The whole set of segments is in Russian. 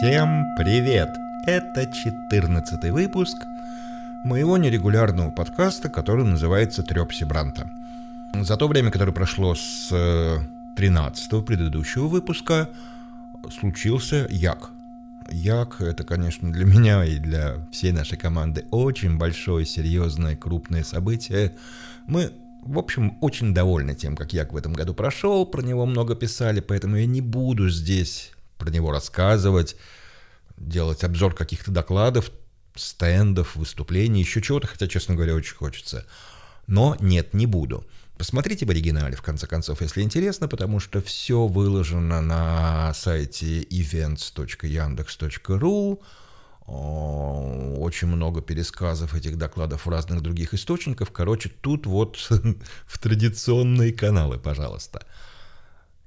Всем привет! Это 14 выпуск моего нерегулярного подкаста, который называется «Трёпси Бранта». За то время, которое прошло с 13 э, предыдущего выпуска, случился як. Як — это, конечно, для меня и для всей нашей команды очень большое, серьезное, крупное событие. Мы в общем, очень довольны тем, как Як в этом году прошел, про него много писали, поэтому я не буду здесь про него рассказывать, делать обзор каких-то докладов, стендов, выступлений, еще чего-то, хотя, честно говоря, очень хочется. Но нет, не буду. Посмотрите в оригинале, в конце концов, если интересно, потому что все выложено на сайте events.yandex.ru. Очень много пересказов этих докладов в разных других источников. Короче, тут вот в традиционные каналы, пожалуйста.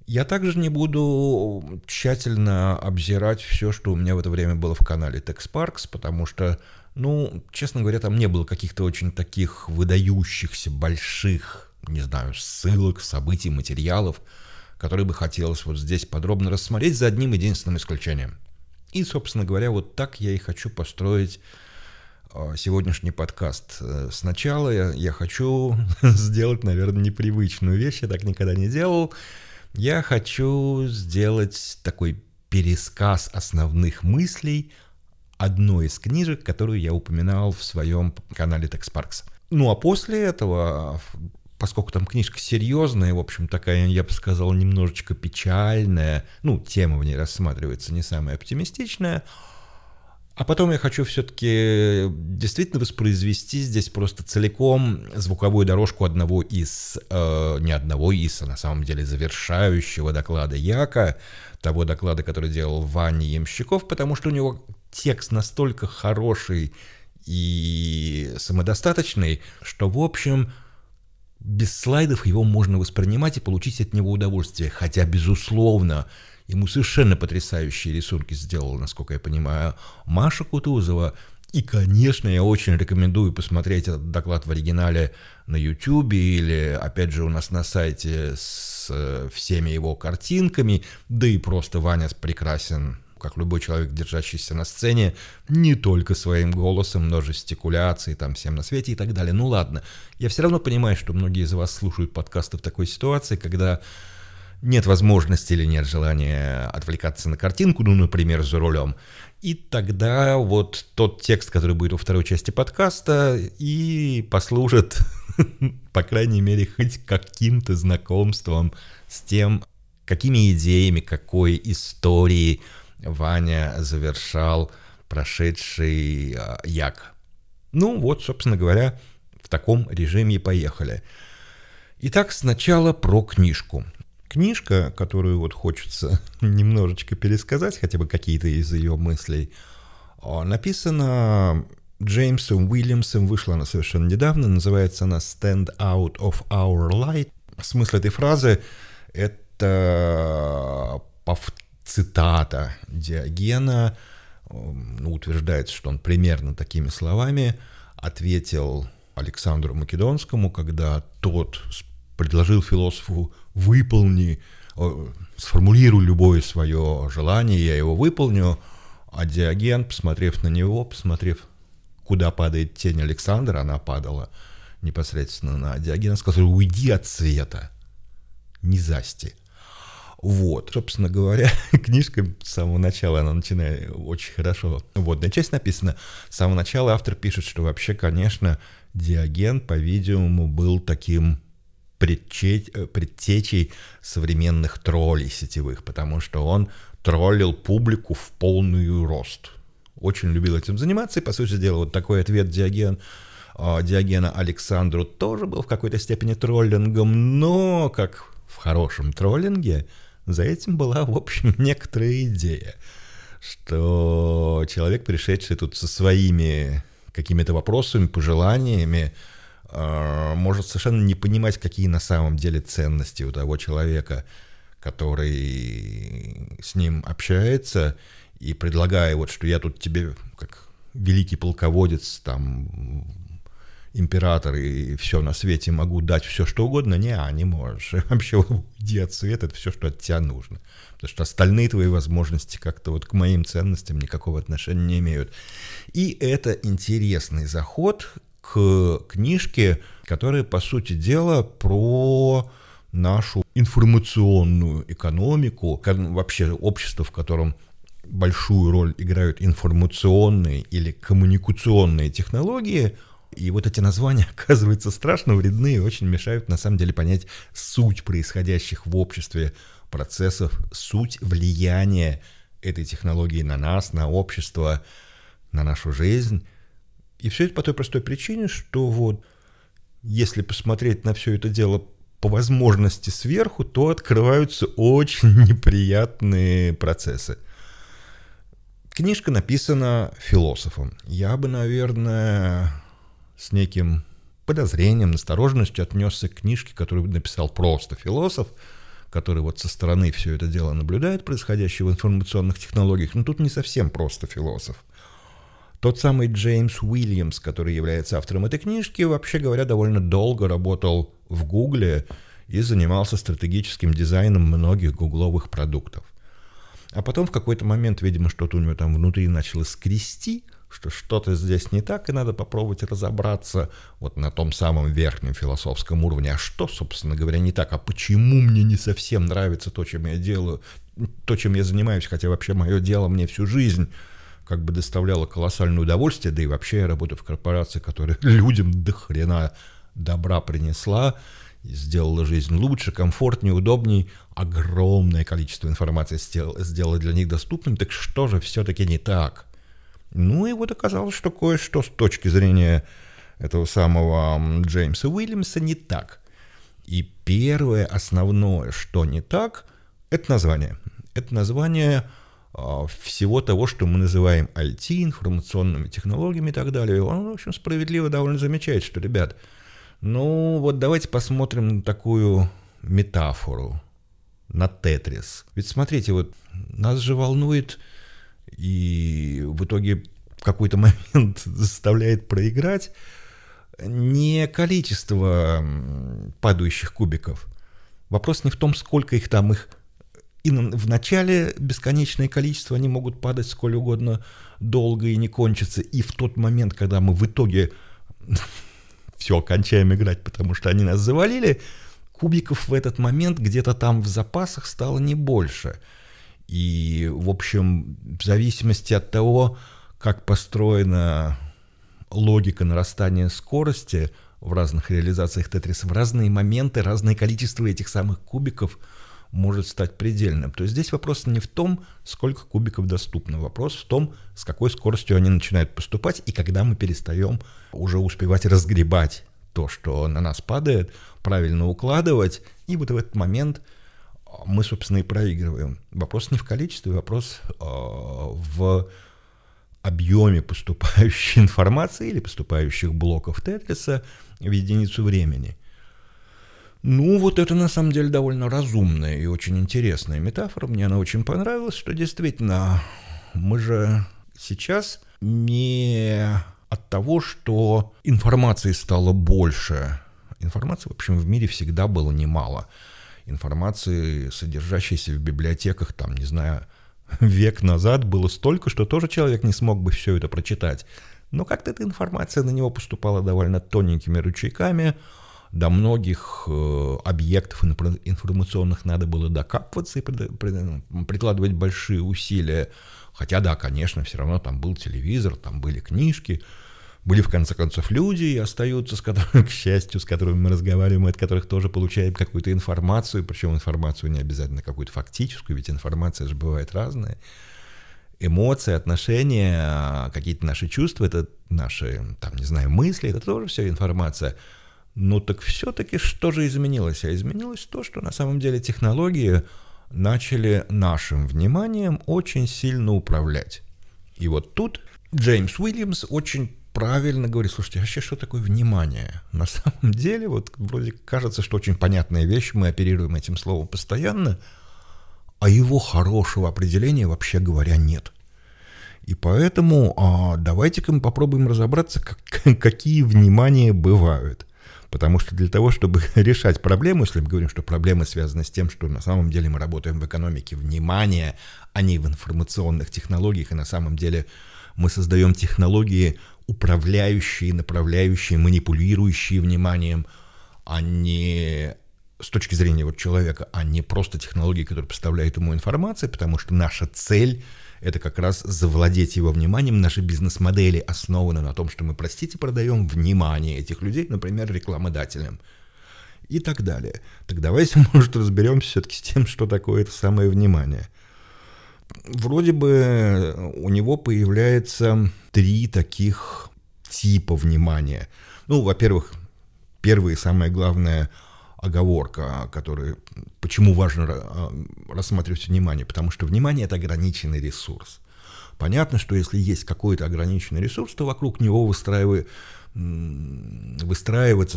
Я также не буду тщательно обзирать все, что у меня в это время было в канале TechSparks, потому что, ну, честно говоря, там не было каких-то очень таких выдающихся больших, не знаю, ссылок, событий, материалов, которые бы хотелось вот здесь подробно рассмотреть за одним единственным исключением. И, собственно говоря, вот так я и хочу построить э, сегодняшний подкаст. Э, сначала я хочу сделать, наверное, непривычную вещь, я так никогда не делал – я хочу сделать такой пересказ основных мыслей одной из книжек, которую я упоминал в своем канале TechSparks. Ну а после этого, поскольку там книжка серьезная, в общем, такая, я бы сказал, немножечко печальная, ну, тема в ней рассматривается не самая оптимистичная, а потом я хочу все-таки действительно воспроизвести здесь просто целиком звуковую дорожку одного из, э, не одного из, а на самом деле завершающего доклада Яка, того доклада, который делал Ваня Ямщиков, потому что у него текст настолько хороший и самодостаточный, что, в общем, без слайдов его можно воспринимать и получить от него удовольствие. Хотя, безусловно, Ему совершенно потрясающие рисунки сделала, насколько я понимаю, Маша Кутузова. И, конечно, я очень рекомендую посмотреть этот доклад в оригинале на YouTube или, опять же, у нас на сайте с э, всеми его картинками. Да и просто Ваня прекрасен, как любой человек, держащийся на сцене, не только своим голосом, но жестикуляцией, там, всем на свете и так далее. Ну ладно, я все равно понимаю, что многие из вас слушают подкасты в такой ситуации, когда нет возможности или нет желания отвлекаться на картинку, ну, например, за рулем. И тогда вот тот текст, который будет во второй части подкаста, и послужит, по крайней мере, хоть каким-то знакомством с тем, какими идеями, какой историей Ваня завершал прошедший а, як. Ну вот, собственно говоря, в таком режиме поехали. Итак, сначала про книжку. Книжка, которую вот хочется немножечко пересказать, хотя бы какие-то из ее мыслей, а, написана Джеймсом Уильямсом, вышла она совершенно недавно, называется она «Stand out of our light». Смысл этой фразы — это цитата Диогена, ну, утверждается, что он примерно такими словами ответил Александру Македонскому, когда тот предложил философу выполни, сформулируй любое свое желание, я его выполню. А Диоген, посмотрев на него, посмотрев, куда падает тень Александра, она падала непосредственно на Диогена, сказал, уйди от света, не засти. Вот, собственно говоря, книжка с самого начала, она начинает очень хорошо. Водная часть написана. С самого начала автор пишет, что вообще, конечно, Диоген, по-видимому, был таким Э, предтечей современных троллей сетевых, потому что он троллил публику в полную рост. Очень любил этим заниматься, и, по сути дела, вот такой ответ Диоген, а, Диогена Александру тоже был в какой-то степени троллингом, но, как в хорошем троллинге, за этим была, в общем, некоторая идея, что человек, пришедший тут со своими какими-то вопросами, пожеланиями, а, может совершенно не понимать, какие на самом деле ценности у того человека, который с ним общается, и предлагая вот, что я тут тебе как великий полководец, там, император и все на свете могу дать все что угодно, не, а не можешь. Вообще уйди от света, это все, что от тебя нужно. Потому что остальные твои возможности как-то вот к моим ценностям никакого отношения не имеют. И это интересный заход, к книжке, которая, по сути дела, про нашу информационную экономику, вообще общество, в котором большую роль играют информационные или коммуникационные технологии, и вот эти названия, оказывается, страшно вредны и очень мешают на самом деле понять суть происходящих в обществе процессов, суть влияния этой технологии на нас, на общество, на нашу жизнь. И все это по той простой причине, что вот если посмотреть на все это дело по возможности сверху, то открываются очень неприятные процессы. Книжка написана философом. Я бы, наверное, с неким подозрением, настороженностью отнесся к книжке, которую написал просто философ, который вот со стороны все это дело наблюдает, происходящее в информационных технологиях. Но тут не совсем просто философ. Тот самый Джеймс Уильямс, который является автором этой книжки, вообще говоря, довольно долго работал в Гугле и занимался стратегическим дизайном многих гугловых продуктов. А потом в какой-то момент, видимо, что-то у него там внутри начало скрести, что что-то здесь не так, и надо попробовать разобраться вот на том самом верхнем философском уровне. А что, собственно говоря, не так? А почему мне не совсем нравится то, чем я делаю, то, чем я занимаюсь, хотя вообще мое дело мне всю жизнь – как бы доставляло колоссальное удовольствие, да и вообще я работаю в корпорации, которая людям до хрена добра принесла, сделала жизнь лучше, комфортнее, удобней, огромное количество информации сделала для них доступным, так что же все-таки не так? Ну и вот оказалось, что кое-что с точки зрения этого самого Джеймса Уильямса не так. И первое основное, что не так, это название. Это название – а, всего того, что мы называем IT, информационными технологиями и так далее. Он, в общем, справедливо довольно замечает, что, ребят, ну вот давайте посмотрим на такую метафору, на тетрис. Ведь смотрите, вот нас же волнует и в итоге в какой-то момент заставляет проиграть не количество падающих кубиков. Вопрос не в том, сколько их там их и в начале бесконечное количество, они могут падать сколь угодно долго и не кончится. И в тот момент, когда мы в итоге все, кончаем играть, потому что они нас завалили, кубиков в этот момент где-то там в запасах стало не больше. И, в общем, в зависимости от того, как построена логика нарастания скорости в разных реализациях Тетриса, в разные моменты, разное количество этих самых кубиков – может стать предельным. То есть здесь вопрос не в том, сколько кубиков доступно, вопрос в том, с какой скоростью они начинают поступать и когда мы перестаем уже успевать разгребать то, что на нас падает, правильно укладывать, и вот в этот момент а, мы, собственно, и проигрываем. Вопрос не в количестве, вопрос э, в объеме поступающей информации или поступающих блоков Тетриса в единицу времени. Ну, вот это на самом деле довольно разумная и очень интересная метафора. Мне она очень понравилась, что действительно мы же сейчас не от того, что информации стало больше. Информации, в общем, в мире всегда было немало. Информации, содержащейся в библиотеках, там, не знаю, век назад было столько, что тоже человек не смог бы все это прочитать. Но как-то эта информация на него поступала довольно тоненькими ручейками – до многих э, объектов информационных надо было докапываться и прикладывать большие усилия. Хотя, да, конечно, все равно там был телевизор, там были книжки, были в конце концов люди и остаются, с которыми, к счастью, с которыми мы разговариваем, и от которых тоже получаем какую-то информацию, причем информацию не обязательно какую-то фактическую, ведь информация же бывает разная. Эмоции, отношения, какие-то наши чувства, это наши, там, не знаю, мысли, это тоже все информация – ну так все-таки что же изменилось? А изменилось то, что на самом деле технологии начали нашим вниманием очень сильно управлять. И вот тут Джеймс Уильямс очень правильно говорит, слушайте, вообще что такое внимание? На самом деле, вот вроде кажется, что очень понятная вещь, мы оперируем этим словом постоянно, а его хорошего определения, вообще говоря, нет. И поэтому а, давайте-ка мы попробуем разобраться, как, какие внимания бывают – Потому что для того, чтобы решать проблему, если мы говорим, что проблема связана с тем, что на самом деле мы работаем в экономике внимания, а не в информационных технологиях, и на самом деле мы создаем технологии, управляющие, направляющие, манипулирующие вниманием, а не с точки зрения вот человека, а не просто технологии, которые поставляют ему информацию, потому что наша цель – это как раз завладеть его вниманием. Наши бизнес-модели основаны на том, что мы, простите, продаем внимание этих людей, например, рекламодателям и так далее. Так давайте, может, разберемся все-таки с тем, что такое это самое внимание. Вроде бы э, у него появляется три таких типа внимания. Ну, во-первых, первое и самое главное – оговорка, которую, почему важно э, рассматривать внимание, потому что внимание – это ограниченный ресурс. Понятно, что если есть какой-то ограниченный ресурс, то вокруг него выстраивается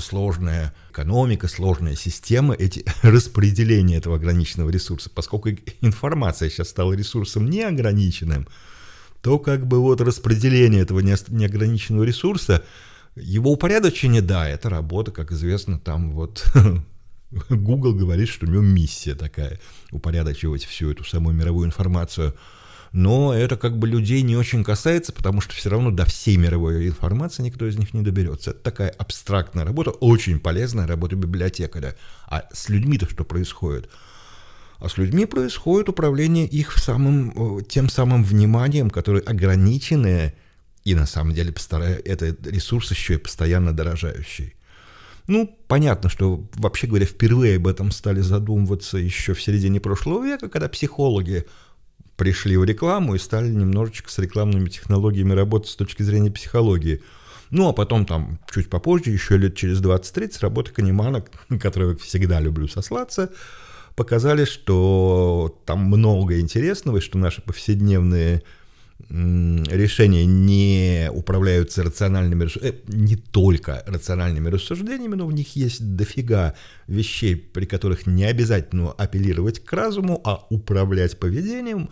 сложная экономика, сложная система, эти распределения этого ограниченного ресурса. Поскольку информация сейчас стала ресурсом неограниченным, то как бы вот распределение этого неограниченного ресурса, его упорядочение, да, это работа, как известно, там вот Google говорит, что у него миссия такая, упорядочивать всю эту самую мировую информацию. Но это как бы людей не очень касается, потому что все равно до всей мировой информации никто из них не доберется. Это такая абстрактная работа, очень полезная работа библиотекаря. А с людьми-то что происходит? А с людьми происходит управление их самым, э, тем самым вниманием, которое ограниченное, и на самом деле это ресурс еще и постоянно дорожающий. Ну, понятно, что, вообще говоря, впервые об этом стали задумываться еще в середине прошлого века, когда психологи пришли в рекламу и стали немножечко с рекламными технологиями работать с точки зрения психологии. Ну, а потом там чуть попозже, еще лет через 20-30, работы Канемана, на которого всегда люблю сослаться, показали, что там много интересного, и что наши повседневные решения не управляются рациональными, э, не только рациональными рассуждениями, но в них есть дофига вещей, при которых не обязательно апеллировать к разуму, а управлять поведением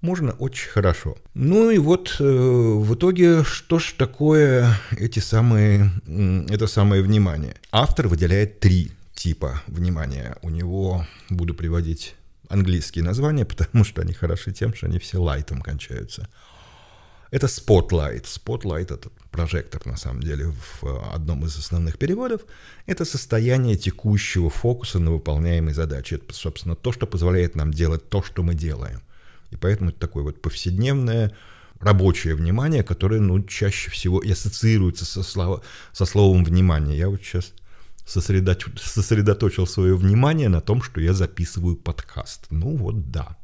можно очень хорошо. Ну и вот э, в итоге, что ж такое эти самые, это самое внимание? Автор выделяет три типа внимания. У него буду приводить английские названия, потому что они хороши тем, что они все лайтом кончаются. Это Spotlight. Spotlight — это прожектор, на самом деле, в э, одном из основных переводов. Это состояние текущего фокуса на выполняемой задаче. Это, собственно, то, что позволяет нам делать то, что мы делаем. И поэтому это такое вот повседневное рабочее внимание, которое, ну, чаще всего ассоциируется со, слово, со словом «внимание». Я вот сейчас сосредо... сосредоточил свое внимание на том, что я записываю подкаст. Ну вот да.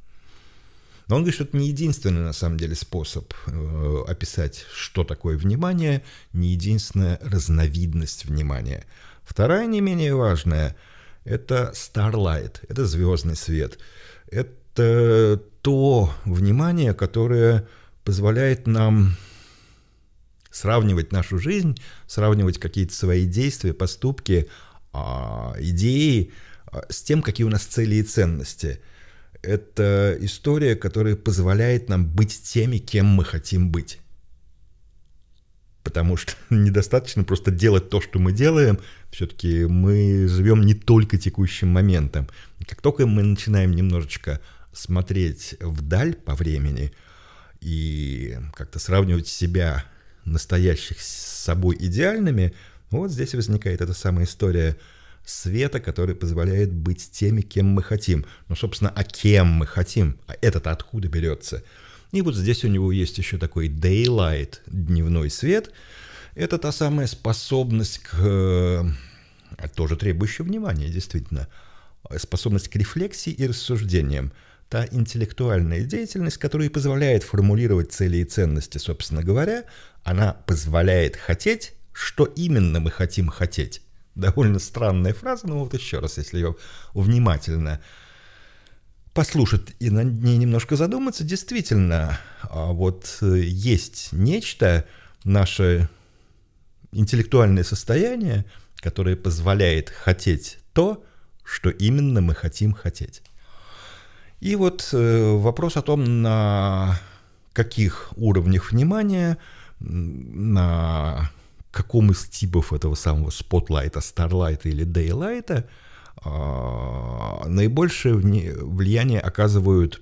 Но он говорит, что это не единственный на самом деле способ э, описать, что такое внимание, не единственная разновидность внимания. Вторая не менее важная – это starlight, это звездный свет. Это то внимание, которое позволяет нам сравнивать нашу жизнь, сравнивать какие-то свои действия, поступки, а, идеи а, с тем, какие у нас цели и ценности. Это история, которая позволяет нам быть теми, кем мы хотим быть. Потому что недостаточно просто делать то, что мы делаем. Все-таки мы живем не только текущим моментом. Как только мы начинаем немножечко смотреть вдаль по времени и как-то сравнивать себя настоящих с собой идеальными, вот здесь возникает эта самая история света, который позволяет быть теми, кем мы хотим. Ну, собственно, а кем мы хотим? А это-то откуда берется? И вот здесь у него есть еще такой daylight, дневной свет. Это та самая способность к... Э, тоже требующая внимания, действительно. Способность к рефлексии и рассуждениям. Та интеллектуальная деятельность, которая позволяет формулировать цели и ценности, собственно говоря, она позволяет хотеть, что именно мы хотим хотеть. Довольно странная фраза, но вот еще раз, если ее внимательно послушать и над ней немножко задуматься, действительно, а, вот э, есть нечто, наше интеллектуальное состояние, которое позволяет хотеть то, что именно мы хотим хотеть. И вот э, вопрос о том, на каких уровнях внимания – на каком из типов этого самого спотлайта, старлайта или дейлайта э, наибольшее влияние оказывают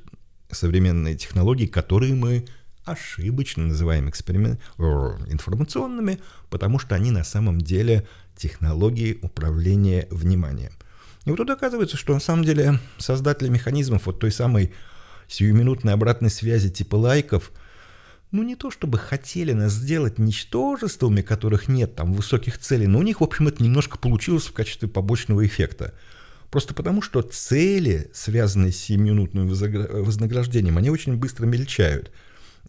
современные технологии, которые мы ошибочно называем эксперимент информационными, потому что они на самом деле технологии управления вниманием. И вот тут оказывается, что на самом деле создатели механизмов вот той самой сиюминутной обратной связи типа лайков – ну не то чтобы хотели нас сделать ничтожествами, которых нет там высоких целей, но у них, в общем, это немножко получилось в качестве побочного эффекта. Просто потому, что цели, связанные с 7-минутным вознаграждением, они очень быстро мельчают.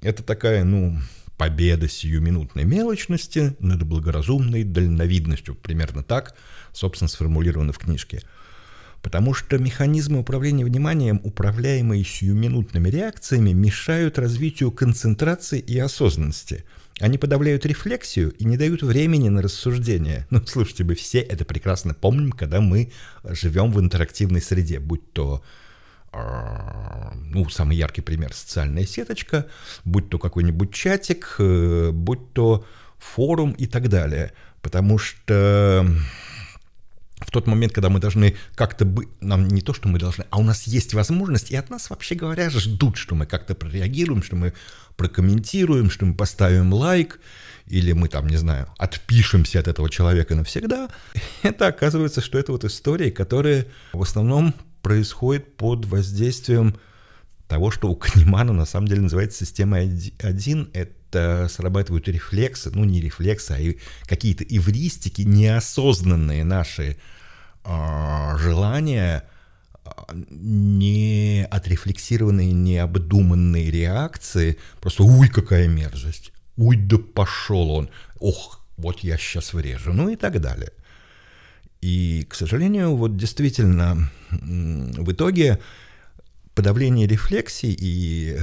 Это такая, ну, победа сиюминутной мелочности над благоразумной дальновидностью. Примерно так, собственно, сформулировано в книжке. Потому что механизмы управления вниманием, управляемые сиюминутными реакциями, мешают развитию концентрации и осознанности. Они подавляют рефлексию и не дают времени на рассуждение. Ну, слушайте, мы все это прекрасно помним, когда мы живем в интерактивной среде, будь то а, ну, самый яркий пример, социальная сеточка, будь то какой-нибудь чатик, э, будь то форум и так далее. Потому что в тот момент, когда мы должны как-то бы, нам не то, что мы должны, а у нас есть возможность, и от нас, вообще говоря, ждут, что мы как-то прореагируем, что мы прокомментируем, что мы поставим лайк, или мы там, не знаю, отпишемся от этого человека навсегда. Это оказывается, что это вот истории, которые в основном происходят под воздействием того, что у Канемана на самом деле называется система 1, это срабатывают рефлексы, ну не рефлексы, а какие-то эвристики неосознанные наши, а, желания а, не отрефлексированные, не обдуманные реакции, просто «Уй, какая мерзость! Уй, да пошел он! Ох, вот я сейчас врежу!» Ну и так далее. И, к сожалению, вот действительно, в итоге подавление рефлексий и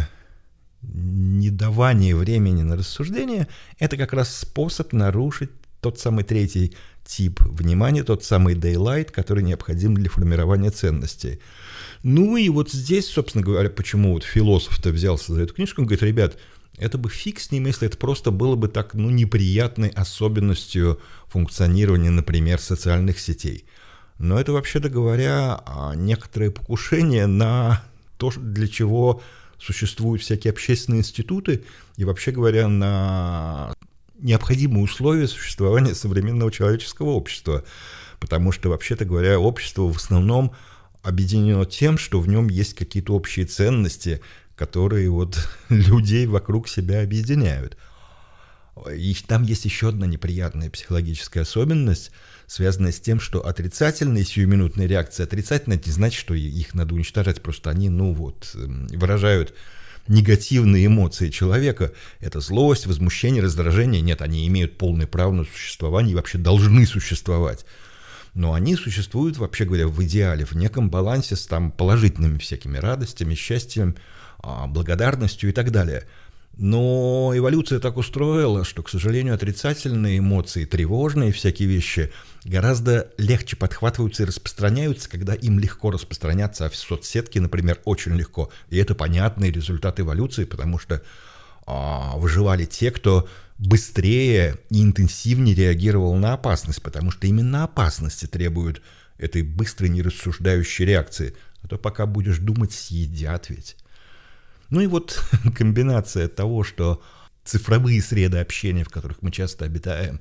недавание времени на рассуждение – это как раз способ нарушить тот самый третий тип внимания, тот самый daylight, который необходим для формирования ценностей. Ну и вот здесь, собственно говоря, почему вот философ-то взялся за эту книжку, он говорит, ребят, это бы фиг с ним, если это просто было бы так, ну, неприятной особенностью функционирования, например, социальных сетей. Но это, вообще-то говоря, а, некоторое покушение на то, для чего существуют всякие общественные институты и, вообще говоря, на необходимые условия существования современного человеческого общества. Потому что, вообще-то говоря, общество в основном объединено тем, что в нем есть какие-то общие ценности, которые вот людей вокруг себя объединяют. И там есть еще одна неприятная психологическая особенность, связанная с тем, что отрицательные сиюминутные реакции, отрицательные, это не значит, что их надо уничтожать, просто они, ну вот, эм, выражают негативные эмоции человека. Это злость, возмущение, раздражение. Нет, они имеют полное право на существование и вообще должны существовать. Но они существуют, вообще говоря, в идеале, в неком балансе с там положительными всякими радостями, счастьем, а, благодарностью и так далее – но эволюция так устроила, что, к сожалению, отрицательные эмоции, тревожные всякие вещи гораздо легче подхватываются и распространяются, когда им легко распространяться, а в соцсетке, например, очень легко. И это понятный результат эволюции, потому что а, выживали те, кто быстрее и интенсивнее реагировал на опасность, потому что именно опасности требуют этой быстрой нерассуждающей реакции. А то пока будешь думать, съедят ведь. Ну и вот комбинация того, что цифровые среды общения, в которых мы часто обитаем,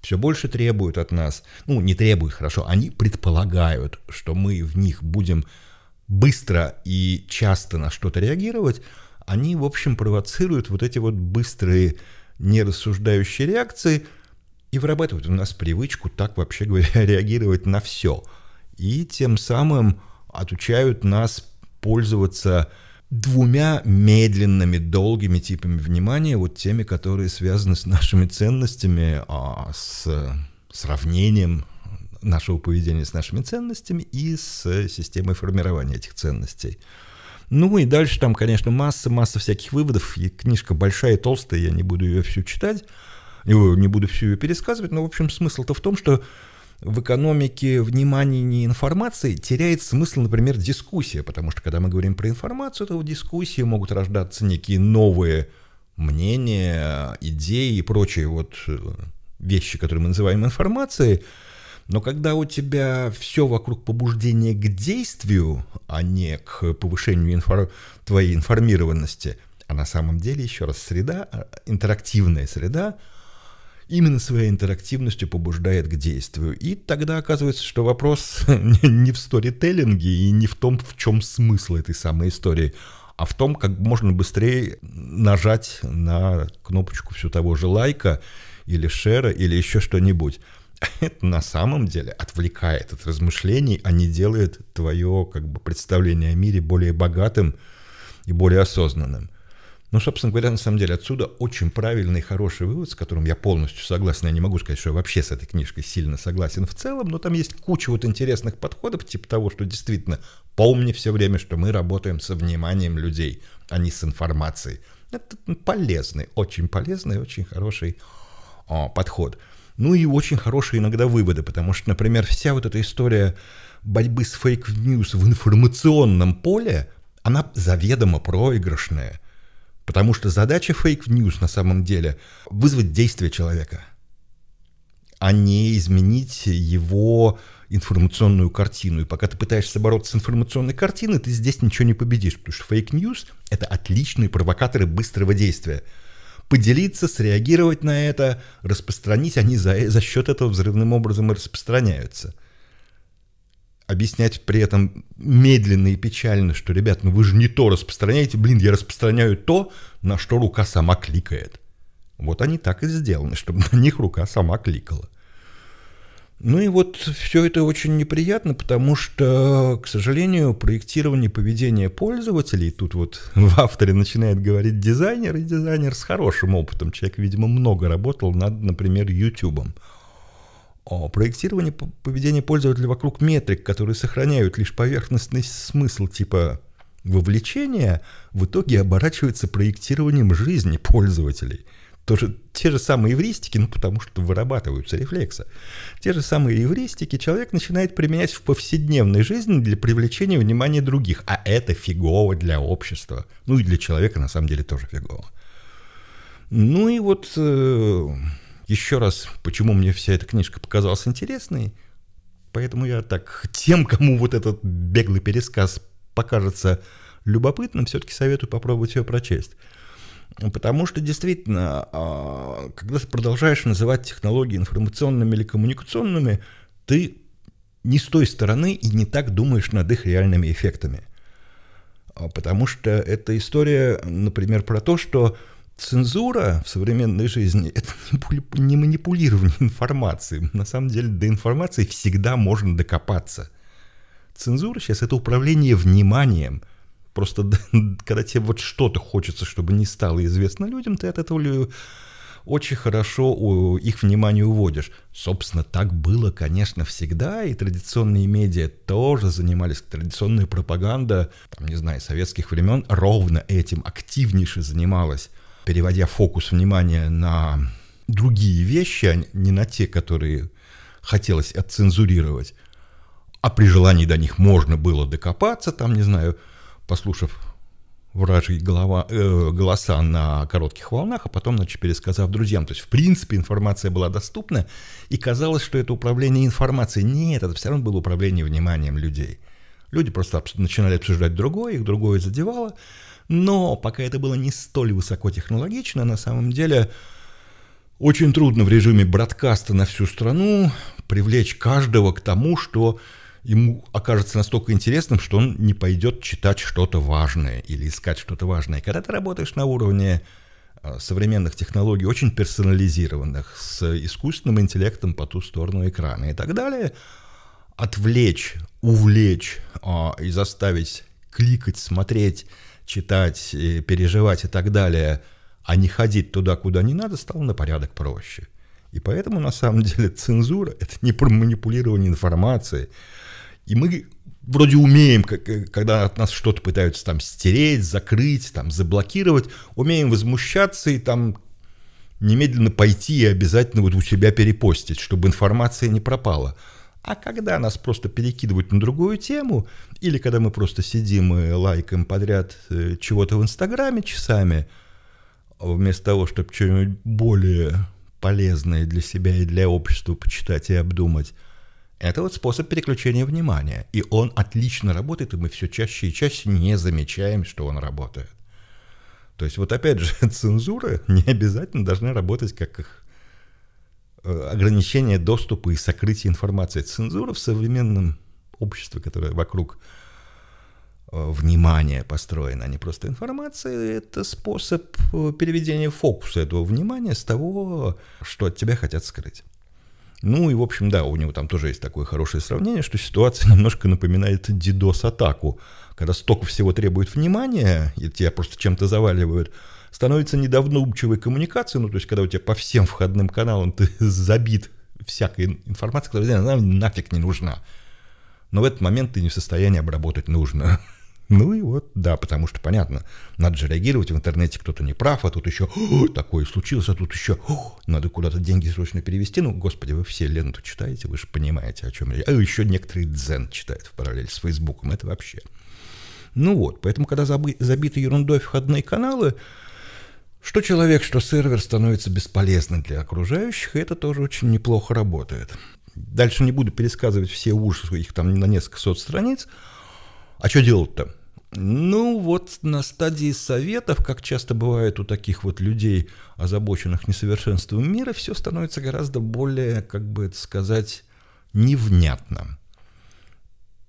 все больше требуют от нас, ну не требуют, хорошо, они предполагают, что мы в них будем быстро и часто на что-то реагировать, они, в общем, провоцируют вот эти вот быстрые нерассуждающие реакции и вырабатывают у нас привычку так, вообще говоря, реагировать на все. И тем самым отучают нас пользоваться двумя медленными, долгими типами внимания, вот теми, которые связаны с нашими ценностями, а с сравнением нашего поведения с нашими ценностями и с системой формирования этих ценностей. Ну и дальше там, конечно, масса, масса всяких выводов. И книжка большая толстая, я не буду ее всю читать, не буду всю ее пересказывать, но, в общем, смысл-то в том, что в экономике внимания не информации теряет смысл, например, дискуссия, потому что когда мы говорим про информацию, то в дискуссии могут рождаться некие новые мнения, идеи и прочие вот э, вещи, которые мы называем информацией. Но когда у тебя все вокруг побуждения к действию, а не к повышению инфор... твоей информированности, а на самом деле, еще раз, среда, э, интерактивная среда – именно своей интерактивностью побуждает к действию. И тогда оказывается, что вопрос не в сторителлинге и не в том, в чем смысл этой самой истории, а в том, как можно быстрее нажать на кнопочку все того же лайка или шера или еще что-нибудь. Это на самом деле отвлекает от размышлений, а не делает твое как бы, представление о мире более богатым и более осознанным. Ну, собственно говоря, на самом деле отсюда очень правильный и хороший вывод, с которым я полностью согласен. Я не могу сказать, что я вообще с этой книжкой сильно согласен в целом, но там есть куча вот интересных подходов, типа того, что действительно помни все время, что мы работаем со вниманием людей, а не с информацией. Это полезный, очень полезный, очень хороший о, а, подход. Ну и очень хорошие иногда выводы, потому что, например, вся вот эта история борьбы с фейк-ньюс в информационном поле, она заведомо проигрышная. Потому что задача фейк-ньюс на самом деле вызвать действие человека, а не изменить его информационную картину. И пока ты пытаешься бороться с информационной картиной, ты здесь ничего не победишь, потому что фейк-ньюс — это отличные провокаторы быстрого действия. Поделиться, среагировать на это, распространить, они за, за счет этого взрывным образом и распространяются — объяснять при этом медленно и печально, что, ребят, ну вы же не то распространяете, блин, я распространяю то, на что рука сама кликает. Вот они так и сделаны, чтобы на них рука сама кликала. Ну и вот все это очень неприятно, потому что, к сожалению, проектирование поведения пользователей, тут вот в авторе начинает говорить дизайнер, и дизайнер с хорошим опытом, человек, видимо, много работал над, например, YouTube. О, проектирование поведения пользователя вокруг метрик, которые сохраняют лишь поверхностный смысл типа вовлечения, в итоге оборачивается проектированием жизни пользователей. Тоже, те же самые евристики, ну потому что вырабатываются рефлексы. Те же самые евристики человек начинает применять в повседневной жизни для привлечения внимания других, а это фигово для общества. Ну и для человека на самом деле тоже фигово. Ну и вот э, еще раз, почему мне вся эта книжка показалась интересной, поэтому я так тем, кому вот этот беглый пересказ покажется любопытным, все-таки советую попробовать ее прочесть. Потому что действительно, а, когда ты продолжаешь называть технологии информационными или коммуникационными, ты не с той стороны и не так думаешь над их реальными эффектами. А, потому что эта история, например, про то, что Цензура в современной жизни – это не манипулирование информацией. На самом деле до информации всегда можно докопаться. Цензура сейчас – это управление вниманием. Просто когда тебе вот что-то хочется, чтобы не стало известно людям, ты от этого очень хорошо их внимание уводишь. Собственно, так было, конечно, всегда, и традиционные медиа тоже занимались. Традиционная пропаганда, там, не знаю, советских времен ровно этим активнейше занималась переводя фокус внимания на другие вещи, а не на те, которые хотелось отцензурировать, а при желании до них можно было докопаться, там, не знаю, послушав вражьи голова, э, голоса на коротких волнах, а потом, значит, пересказав друзьям. То есть, в принципе, информация была доступна, и казалось, что это управление информацией. Нет, это все равно было управление вниманием людей. Люди просто начинали обсуждать другое, их другое задевало. Но пока это было не столь высокотехнологично, на самом деле очень трудно в режиме бродкаста на всю страну привлечь каждого к тому, что ему окажется настолько интересным, что он не пойдет читать что-то важное или искать что-то важное. Когда ты работаешь на уровне а, современных технологий, очень персонализированных, с искусственным интеллектом по ту сторону экрана и так далее, отвлечь, увлечь а, и заставить кликать, смотреть читать, э, переживать и так далее, а не ходить туда, куда не надо, стало на порядок проще. И поэтому, на самом деле, цензура – это не про манипулирование информацией. И мы вроде умеем, э, когда от нас что-то пытаются там стереть, закрыть, там заблокировать, умеем возмущаться и там немедленно пойти и обязательно вот у себя перепостить, чтобы информация не пропала. А когда нас просто перекидывают на другую тему, или когда мы просто сидим и лайкаем подряд э, чего-то в Инстаграме часами, а вместо того, чтобы что-нибудь более полезное для себя и для общества почитать и обдумать, это вот способ переключения внимания. И он отлично работает, и мы все чаще и чаще не замечаем, что он работает. То есть вот опять же, цензура не обязательно должна работать как их Э, ограничение доступа и сокрытие информации. Цензура в современном обществе, которое вокруг э, внимания построено, а не просто информация, это способ э, переведения фокуса этого внимания с того, что от тебя хотят скрыть. Ну и, в общем, да, у него там тоже есть такое хорошее сравнение, что ситуация немножко напоминает дидос-атаку, когда столько всего требует внимания, и тебя просто чем-то заваливают – становится недовноумчивой коммуникацией, ну, то есть, когда у тебя по всем входным каналам ты забит всякой информацией, которая нам нафиг не нужна. Но в этот момент ты не в состоянии обработать нужно. Ну и вот, да, потому что понятно, надо же реагировать, в интернете кто-то не прав, а тут еще такое случилось, а тут еще надо куда-то деньги срочно перевести. Ну, господи, вы все Ленту читаете, вы же понимаете, о чем я. А еще некоторые дзен читают в параллель с Фейсбуком, это вообще. Ну вот, поэтому, когда забы, забиты ерундой входные каналы, что человек, что сервер становится бесполезным для окружающих, и это тоже очень неплохо работает. Дальше не буду пересказывать все ужасы, их там на несколько сот страниц. А что делать-то? Ну вот на стадии советов, как часто бывает у таких вот людей, озабоченных несовершенством мира, все становится гораздо более, как бы это сказать, невнятно.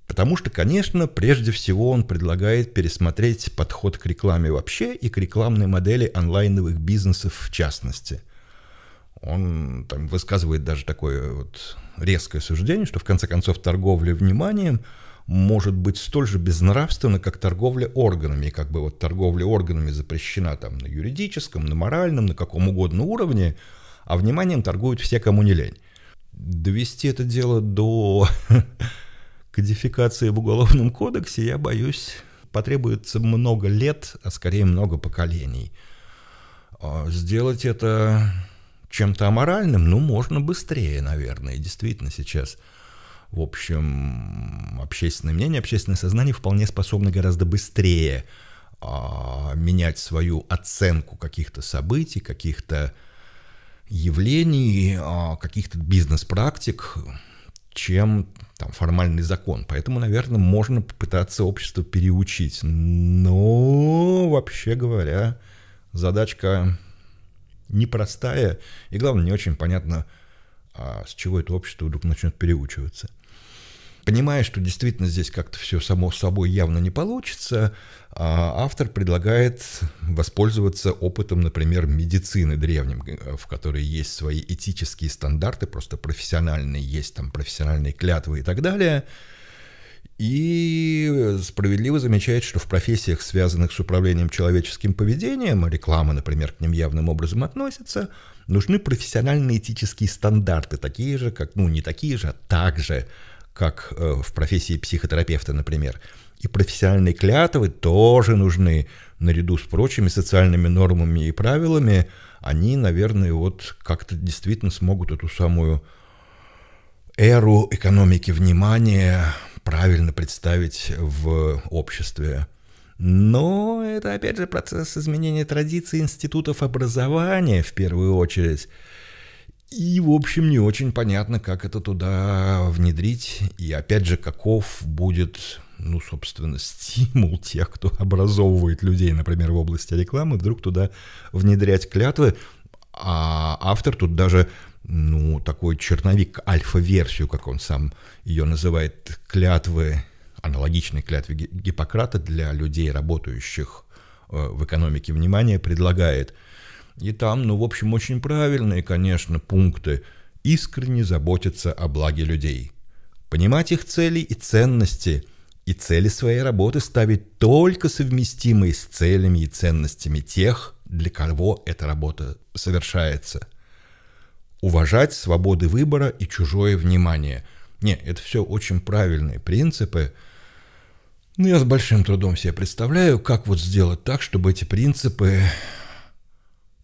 Потому что, конечно, прежде всего он предлагает пересмотреть подход к рекламе вообще и к рекламной модели онлайновых бизнесов в частности. Он там высказывает даже такое вот резкое суждение, что в конце концов торговля вниманием может быть столь же безнравственно, как торговля органами. И как бы вот торговля органами запрещена там на юридическом, на моральном, на каком угодно уровне, а вниманием торгуют все, кому не лень. Довести это дело до кодификации в Уголовном кодексе, я боюсь, потребуется много лет, а скорее много поколений. А сделать это чем-то аморальным, ну, можно быстрее, наверное. И действительно, сейчас, в общем, общественное мнение, общественное сознание вполне способно гораздо быстрее а, менять свою оценку каких-то событий, каких-то явлений, а, каких-то бизнес-практик чем там, формальный закон. Поэтому, наверное, можно попытаться общество переучить. Но, вообще говоря, задачка непростая. И, главное, не очень понятно, а с чего это общество вдруг начнет переучиваться. Понимая, что действительно здесь как-то все само собой явно не получится, а автор предлагает воспользоваться опытом, например, медицины древним, э, в которой есть свои этические стандарты, просто профессиональные, есть там профессиональные клятвы и так далее. И справедливо замечает, что в профессиях, связанных с управлением человеческим поведением, а реклама, например, к ним явным образом относится, нужны профессиональные этические стандарты, такие же, как, ну, не такие же, а также, как э, в профессии психотерапевта, например. И профессиональные клятвы тоже нужны наряду с прочими социальными нормами и правилами. Они, наверное, вот как-то действительно смогут эту самую эру экономики внимания правильно представить в обществе. Но это, опять же, процесс изменения традиций институтов образования в первую очередь – и, в общем, не очень понятно, как это туда внедрить. И, опять же, каков будет, ну, собственно, стимул тех, кто образовывает людей, например, в области рекламы, вдруг туда внедрять клятвы. А автор тут даже, ну, такой черновик, альфа-версию, как он сам ее называет, клятвы, аналогичной клятве Гиппократа для людей, работающих э, в экономике внимания, предлагает – и там, ну, в общем, очень правильные, конечно, пункты. Искренне заботиться о благе людей. Понимать их цели и ценности. И цели своей работы ставить только совместимые с целями и ценностями тех, для кого эта работа совершается. Уважать свободы выбора и чужое внимание. Не, это все очень правильные принципы, но ну, я с большим трудом себе представляю, как вот сделать так, чтобы эти принципы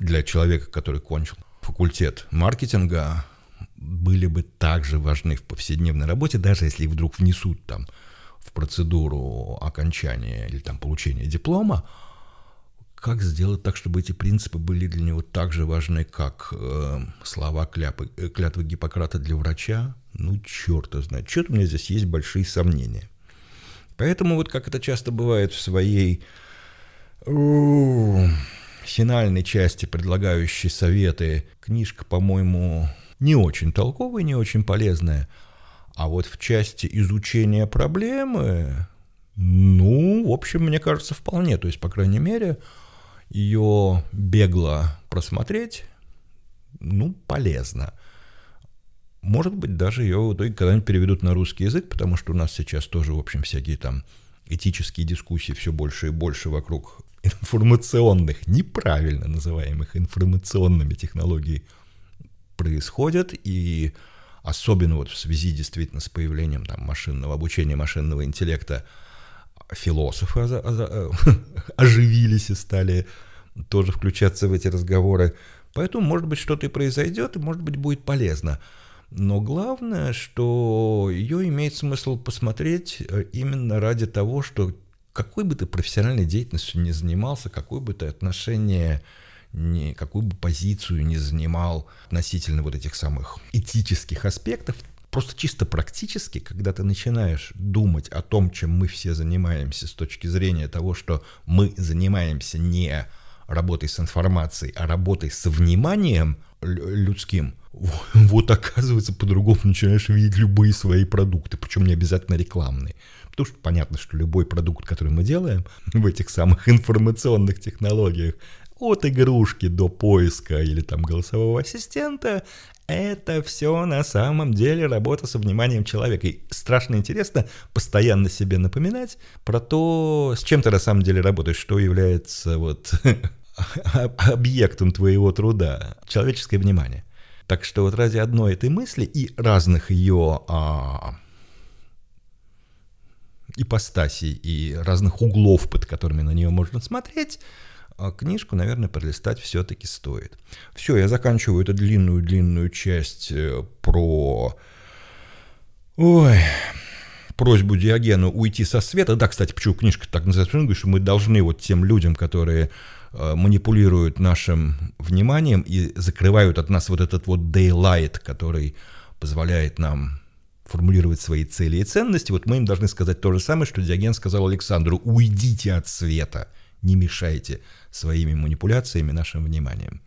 для человека, который кончил факультет маркетинга, были бы также важны в повседневной работе, даже если вдруг внесут там в процедуру окончания или там получения диплома, как сделать так, чтобы эти принципы были для него так же важны, как э, слова кляпы, э, клятвы Гиппократа для врача? Ну, черт знает. Что-то у меня здесь есть большие сомнения. Поэтому вот как это часто бывает в своей финальной части, предлагающей советы, книжка, по-моему, не очень толковая, не очень полезная. А вот в части изучения проблемы, ну, в общем, мне кажется, вполне. То есть, по крайней мере, ее бегло просмотреть, ну, полезно. Может быть, даже ее в итоге когда-нибудь переведут на русский язык, потому что у нас сейчас тоже, в общем, всякие там этические дискуссии все больше и больше вокруг информационных, неправильно называемых информационными технологий происходят, и особенно вот в связи действительно с появлением там, машинного обучения, машинного интеллекта, философы оживились и стали тоже включаться в эти разговоры. Поэтому, может быть, что-то и произойдет, и, может быть, будет полезно. Но главное, что ее имеет смысл посмотреть э, именно ради того, что какой бы ты профессиональной деятельностью не занимался, какой бы ты отношение ни, какую бы позицию не занимал относительно вот этих самых этических аспектов, просто чисто практически, когда ты начинаешь думать о том, чем мы все занимаемся с точки зрения того, что мы занимаемся не работой с информацией, а работой со вниманием людским, вот оказывается, по-другому начинаешь видеть любые свои продукты, причем не обязательно рекламные. Потому что понятно, что любой продукт, который мы делаем в этих самых информационных технологиях, от игрушки до поиска или там голосового ассистента, это все на самом деле работа со вниманием человека. И страшно интересно постоянно себе напоминать про то, с чем ты на самом деле работаешь, что является вот объектом твоего труда, человеческое внимание. Так что вот ради одной этой мысли и разных ее а, ипостасей и разных углов, под которыми на нее можно смотреть, а книжку, наверное, пролистать все-таки стоит. Все, я заканчиваю эту длинную-длинную часть э, про... Ой, просьбу Диогену уйти со света. Да, кстати, почему книжка так называется? Что мы должны вот тем людям, которые э, манипулируют нашим вниманием и закрывают от нас вот этот вот daylight, который позволяет нам формулировать свои цели и ценности, вот мы им должны сказать то же самое, что Диоген сказал Александру. Уйдите от света, не мешайте своими манипуляциями нашим вниманием.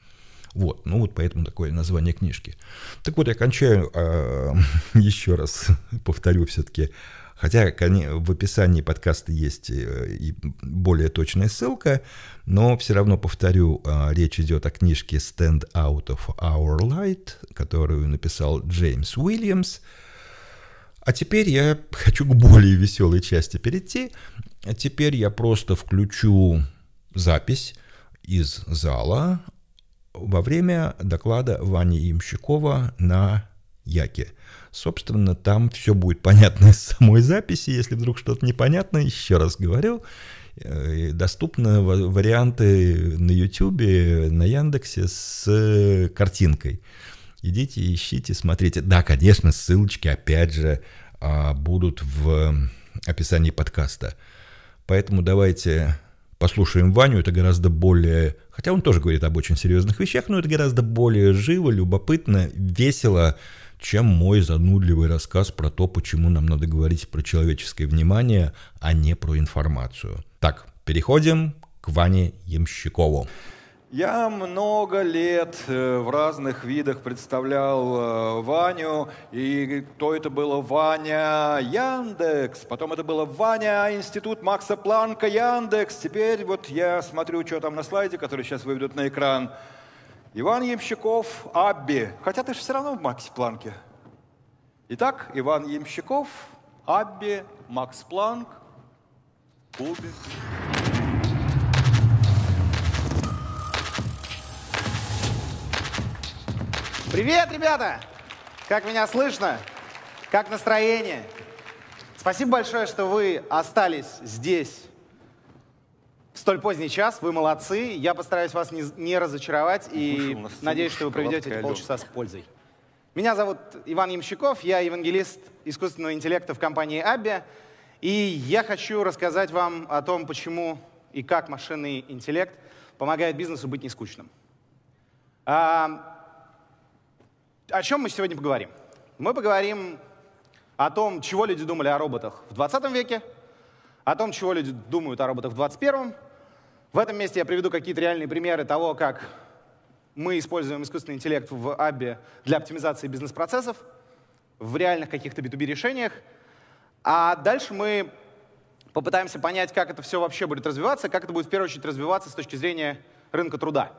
Вот, ну вот поэтому такое название книжки. Так вот, я кончаю, э, еще раз повторю все-таки, хотя в описании подкаста есть э, и более точная ссылка, но все равно повторю, а, речь идет о книжке «Stand Out of Our Light», которую написал Джеймс Уильямс. А теперь я хочу к более веселой части перейти. Теперь я просто включу запись из зала во время доклада Вани Ямщикова на Яке. Собственно, там все будет понятно из самой записи. Если вдруг что-то непонятно, еще раз говорю, э, доступны варианты на YouTube, на Яндексе с картинкой. Идите, ищите, смотрите. Да, конечно, ссылочки, опять же, а, будут в описании подкаста. Поэтому давайте послушаем Ваню, это гораздо более... Хотя он тоже говорит об очень серьезных вещах, но это гораздо более живо, любопытно, весело, чем мой занудливый рассказ про то, почему нам надо говорить про человеческое внимание, а не про информацию. Так, переходим к Ване Ямщикову. Я много лет э, в разных видах представлял э, Ваню, и то это было Ваня Яндекс, потом это было Ваня Институт Макса Планка Яндекс. Теперь вот я смотрю, что там на слайде, который сейчас выведут на экран. Иван Ямщиков, Абби. Хотя ты же все равно в Максе Планке. Итак, Иван Ямщиков, Абби, Макс Планк, Кубик. Привет, ребята! Как меня слышно? Как настроение? Спасибо большое, что вы остались здесь в столь поздний час. Вы молодцы. Я постараюсь вас не, не разочаровать и Вышел надеюсь, что вы проведете эти полчаса с пользой. Меня зовут Иван Ямщиков, я евангелист искусственного интеллекта в компании Абби. И я хочу рассказать вам о том, почему и как машинный интеллект помогает бизнесу быть нескучным. А, о чем мы сегодня поговорим? Мы поговорим о том, чего люди думали о роботах в 20 веке, о том, чего люди думают о роботах в 21. В этом месте я приведу какие-то реальные примеры того, как мы используем искусственный интеллект в АБИ для оптимизации бизнес-процессов в реальных каких-то B2B решениях. А дальше мы попытаемся понять, как это все вообще будет развиваться, как это будет в первую очередь развиваться с точки зрения рынка труда.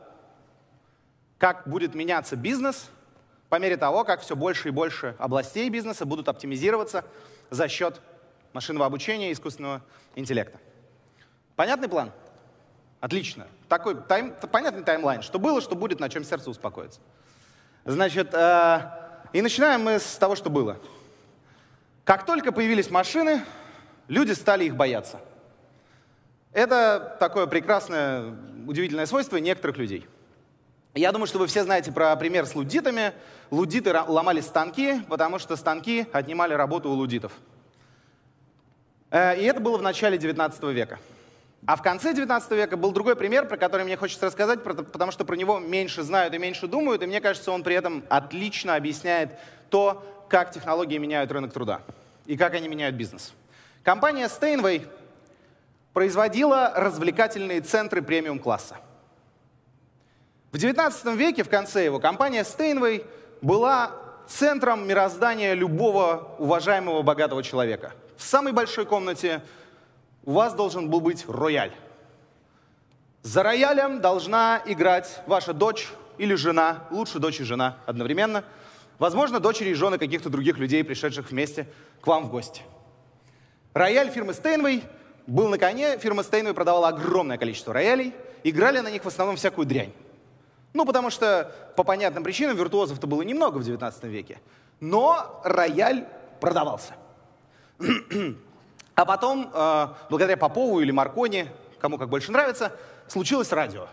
Как будет меняться бизнес по мере того, как все больше и больше областей бизнеса будут оптимизироваться за счет машинного обучения и искусственного интеллекта. Понятный план? Отлично. Такой тайм, понятный таймлайн. Что было, что будет, на чем сердце успокоится. Значит, э, и начинаем мы с того, что было. Как только появились машины, люди стали их бояться. Это такое прекрасное, удивительное свойство некоторых людей. Я думаю, что вы все знаете про пример с лудитами. Лудиты ломали станки, потому что станки отнимали работу у лудитов. Э, и это было в начале 19 века. А в конце 19 века был другой пример, про который мне хочется рассказать, потому что про него меньше знают и меньше думают, и мне кажется, он при этом отлично объясняет то, как технологии меняют рынок труда и как они меняют бизнес. Компания Steinway производила развлекательные центры премиум-класса. В XIX веке, в конце его, компания Стейнвей была центром мироздания любого уважаемого богатого человека. В самой большой комнате у вас должен был быть рояль. За роялем должна играть ваша дочь или жена, лучше дочь и жена одновременно, возможно, дочери и жены каких-то других людей, пришедших вместе к вам в гости. Рояль фирмы Стейнвей был на коне, фирма Стейнвей продавала огромное количество роялей, играли на них в основном всякую дрянь. Ну, потому что по понятным причинам виртуозов-то было немного в 19 веке. Но рояль продавался. А потом, э, благодаря Попову или Маркони, кому как больше нравится, случилось радио.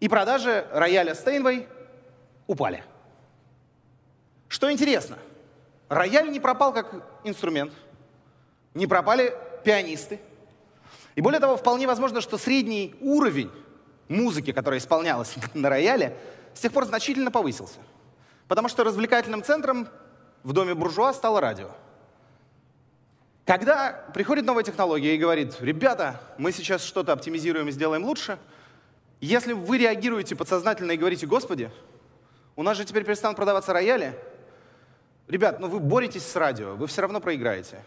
И продажи рояля Стейнвей упали. Что интересно, рояль не пропал как инструмент, не пропали пианисты. И более того, вполне возможно, что средний уровень музыки, которая исполнялась на рояле, с тех пор значительно повысился. Потому что развлекательным центром в доме буржуа стало радио. Когда приходит новая технология и говорит, ребята, мы сейчас что-то оптимизируем и сделаем лучше, если вы реагируете подсознательно и говорите, господи, у нас же теперь перестанут продаваться рояли, ребят, ну вы боретесь с радио, вы все равно проиграете.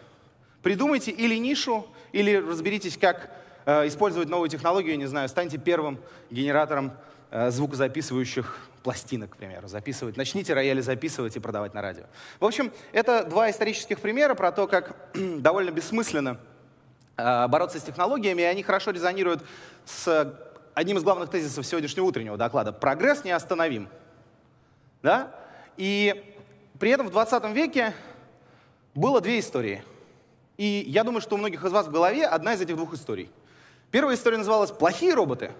Придумайте или нишу, или разберитесь, как Э, использовать новую технологию, не знаю, станьте первым генератором э, звукозаписывающих пластинок, к примеру, записывать. Начните рояли записывать и продавать на радио. В общем, это два исторических примера про то, как довольно бессмысленно э, бороться с технологиями, и они хорошо резонируют с одним из главных тезисов сегодняшнего утреннего доклада. Прогресс неостановим. Да? И при этом в 20 веке было две истории. И я думаю, что у многих из вас в голове одна из этих двух историй – Первая история называлась «Плохие роботы»,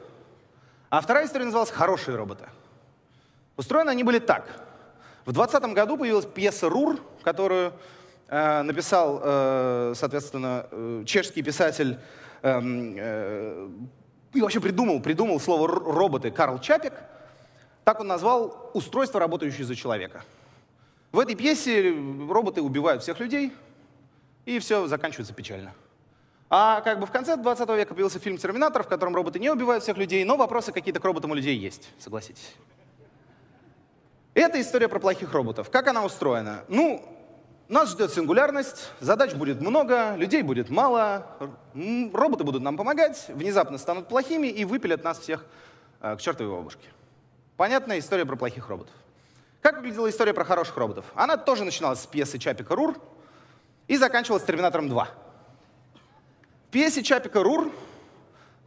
а вторая история называлась «Хорошие роботы». Устроены они были так. В 2020 году появилась пьеса «Рур», которую э, написал, э, соответственно, э, чешский писатель э, э, и вообще придумал, придумал слово «роботы» Карл Чапик. Так он назвал устройство, работающее за человека. В этой пьесе роботы убивают всех людей, и все заканчивается печально. А как бы в конце 20 века появился фильм «Терминатор», в котором роботы не убивают всех людей, но вопросы какие-то к роботам у людей есть, согласитесь. Это история про плохих роботов. Как она устроена? Ну, нас ждет сингулярность, задач будет много, людей будет мало, роботы будут нам помогать, внезапно станут плохими и выпилят нас всех э, к чертовой бабушке. Понятная история про плохих роботов. Как выглядела история про хороших роботов? Она тоже начиналась с пьесы Чапика Рур и заканчивалась «Терминатором 2» пьесе Чапика Рур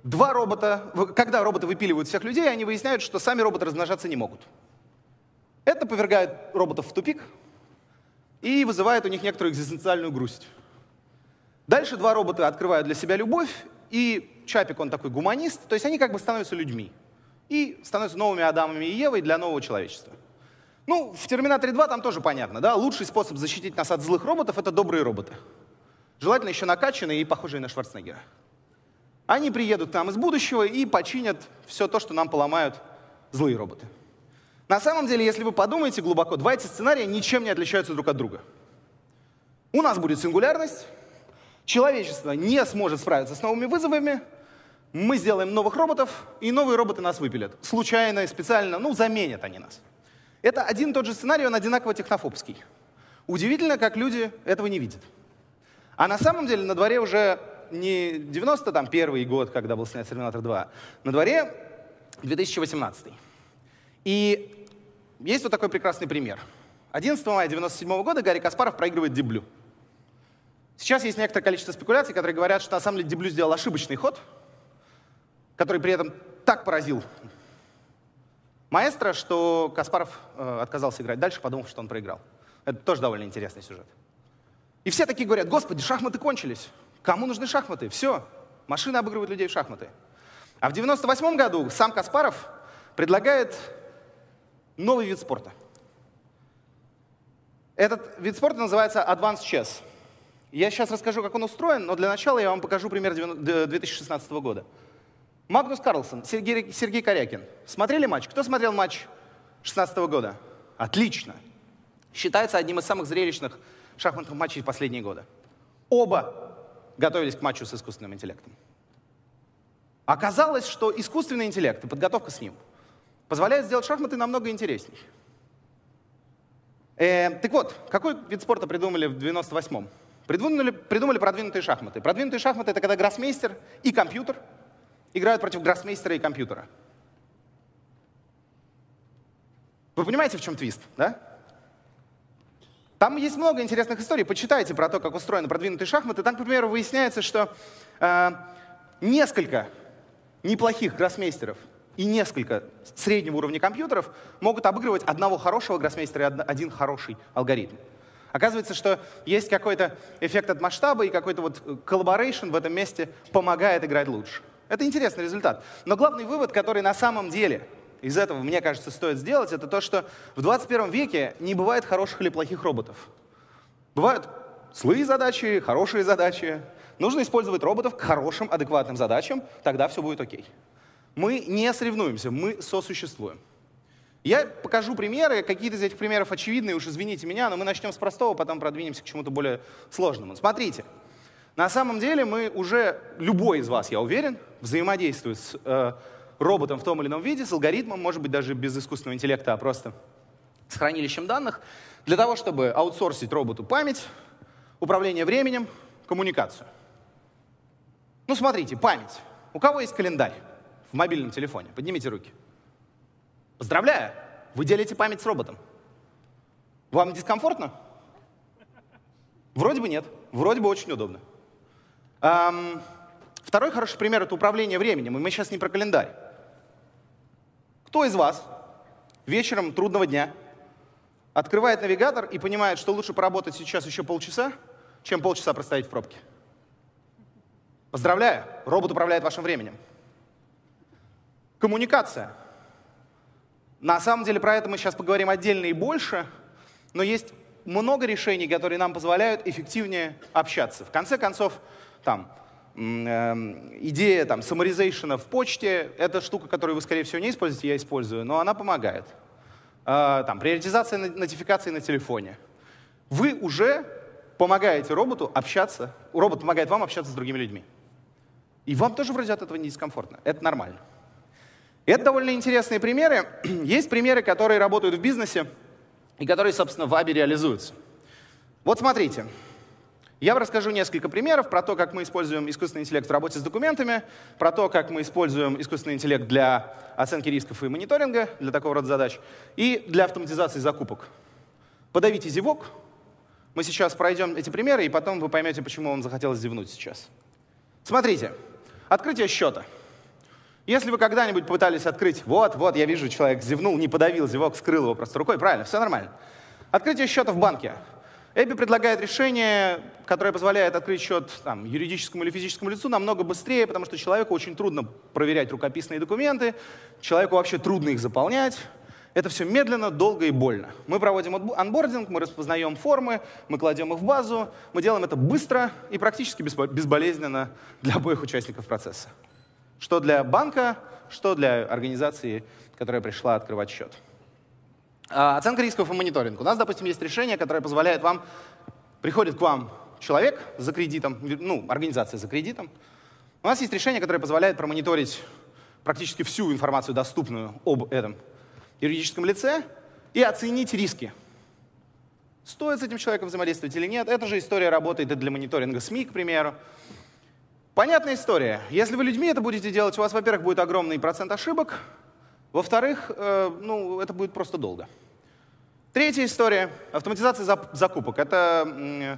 два робота, когда роботы выпиливают всех людей, они выясняют, что сами роботы размножаться не могут. Это повергает роботов в тупик и вызывает у них некоторую экзистенциальную грусть. Дальше два робота открывают для себя любовь, и Чапик, он такой гуманист, то есть они как бы становятся людьми и становятся новыми Адамами и Евой для нового человечества. Ну, в «Терминаторе 2» там тоже понятно, да? Лучший способ защитить нас от злых роботов — это добрые роботы желательно еще накачанные и похожие на Шварценеггера. Они приедут к нам из будущего и починят все то, что нам поломают злые роботы. На самом деле, если вы подумаете глубоко, два эти сценария ничем не отличаются друг от друга. У нас будет сингулярность, человечество не сможет справиться с новыми вызовами, мы сделаем новых роботов, и новые роботы нас выпилят. Случайно и специально, ну, заменят они нас. Это один и тот же сценарий, он одинаково технофобский. Удивительно, как люди этого не видят. А на самом деле на дворе уже не 91 год, когда был снят «Терминатор 2», на дворе 2018. И есть вот такой прекрасный пример. 11 мая 97 года Гарри Каспаров проигрывает Деблю. Сейчас есть некоторое количество спекуляций, которые говорят, что на самом деле Деблю сделал ошибочный ход, который при этом так поразил маэстро, что Каспаров э, отказался играть дальше, подумав, что он проиграл. Это тоже довольно интересный сюжет. И все такие говорят, господи, шахматы кончились. Кому нужны шахматы? Все, машины обыгрывают людей в шахматы. А в 98 году сам Каспаров предлагает новый вид спорта. Этот вид спорта называется Advanced Chess. Я сейчас расскажу, как он устроен, но для начала я вам покажу пример 2016 года. Магнус Карлсон, Сергей, Сергей Корякин. Смотрели матч? Кто смотрел матч 2016 года? Отлично. Считается одним из самых зрелищных шахматных матчей последние годы. Оба готовились к матчу с искусственным интеллектом. Оказалось, что искусственный интеллект и подготовка с ним позволяют сделать шахматы намного интересней. Э, так вот, какой вид спорта придумали в 98-м? Придумали, придумали продвинутые шахматы. Продвинутые шахматы — это когда гроссмейстер и компьютер играют против гроссмейстера и компьютера. Вы понимаете, в чем твист, да? Там есть много интересных историй. Почитайте про то, как устроены продвинутые шахматы. Там, к примеру, выясняется, что э, несколько неплохих гроссмейстеров и несколько среднего уровня компьютеров могут обыгрывать одного хорошего гроссмейстера и один хороший алгоритм. Оказывается, что есть какой-то эффект от масштаба, и какой-то вот коллаборейшн э, в этом месте помогает играть лучше. Это интересный результат. Но главный вывод, который на самом деле из этого, мне кажется, стоит сделать, это то, что в 21 веке не бывает хороших или плохих роботов. Бывают злые задачи, хорошие задачи. Нужно использовать роботов к хорошим, адекватным задачам, тогда все будет окей. Мы не соревнуемся, мы сосуществуем. Я покажу примеры, какие-то из этих примеров очевидные, уж извините меня, но мы начнем с простого, потом продвинемся к чему-то более сложному. Смотрите, на самом деле мы уже, любой из вас, я уверен, взаимодействует с э, роботом в том или ином виде, с алгоритмом, может быть, даже без искусственного интеллекта, а просто с хранилищем данных, для того, чтобы аутсорсить роботу память, управление временем, коммуникацию. Ну, смотрите, память. У кого есть календарь в мобильном телефоне? Поднимите руки. Поздравляю, вы делите память с роботом. Вам дискомфортно? Вроде бы нет, вроде бы очень удобно. Эм, второй хороший пример — это управление временем, и мы сейчас не про календарь. Кто из вас вечером трудного дня открывает навигатор и понимает, что лучше поработать сейчас еще полчаса, чем полчаса простоять в пробке? Поздравляю, робот управляет вашим временем. Коммуникация. На самом деле про это мы сейчас поговорим отдельно и больше, но есть много решений, которые нам позволяют эффективнее общаться. В конце концов, там, Эм, идея там саморизейшена в почте, это штука, которую вы, скорее всего, не используете, я использую, но она помогает. А, там, приоритизация нотификаций на телефоне. Вы уже помогаете роботу общаться, робот помогает вам общаться с другими людьми. И вам тоже вроде от этого не дискомфортно. Это нормально. это довольно интересные примеры. Есть примеры, которые работают в бизнесе и которые, собственно, в АБИ реализуются. Вот смотрите, я вам расскажу несколько примеров про то, как мы используем искусственный интеллект в работе с документами, про то, как мы используем искусственный интеллект для оценки рисков и мониторинга, для такого рода задач, и для автоматизации закупок. Подавите зевок. Мы сейчас пройдем эти примеры, и потом вы поймете, почему вам захотелось зевнуть сейчас. Смотрите, открытие счета. Если вы когда-нибудь пытались открыть, вот, вот, я вижу, человек зевнул, не подавил зевок, скрыл его просто рукой, правильно, все нормально. Открытие счета в банке. Эбби предлагает решение, которое позволяет открыть счет там, юридическому или физическому лицу намного быстрее, потому что человеку очень трудно проверять рукописные документы, человеку вообще трудно их заполнять. Это все медленно, долго и больно. Мы проводим анбординг, мы распознаем формы, мы кладем их в базу, мы делаем это быстро и практически безболезненно для обоих участников процесса. Что для банка, что для организации, которая пришла открывать счет. А, оценка рисков и мониторинг. У нас, допустим, есть решение, которое позволяет вам, приходит к вам человек за кредитом, ну, организация за кредитом. У нас есть решение, которое позволяет промониторить практически всю информацию, доступную об этом юридическом лице, и оценить риски. Стоит с этим человеком взаимодействовать или нет. Эта же история работает и для мониторинга СМИ, к примеру. Понятная история. Если вы людьми это будете делать, у вас, во-первых, будет огромный процент ошибок, во-вторых, э, ну, это будет просто долго. Третья история — автоматизация закупок. Это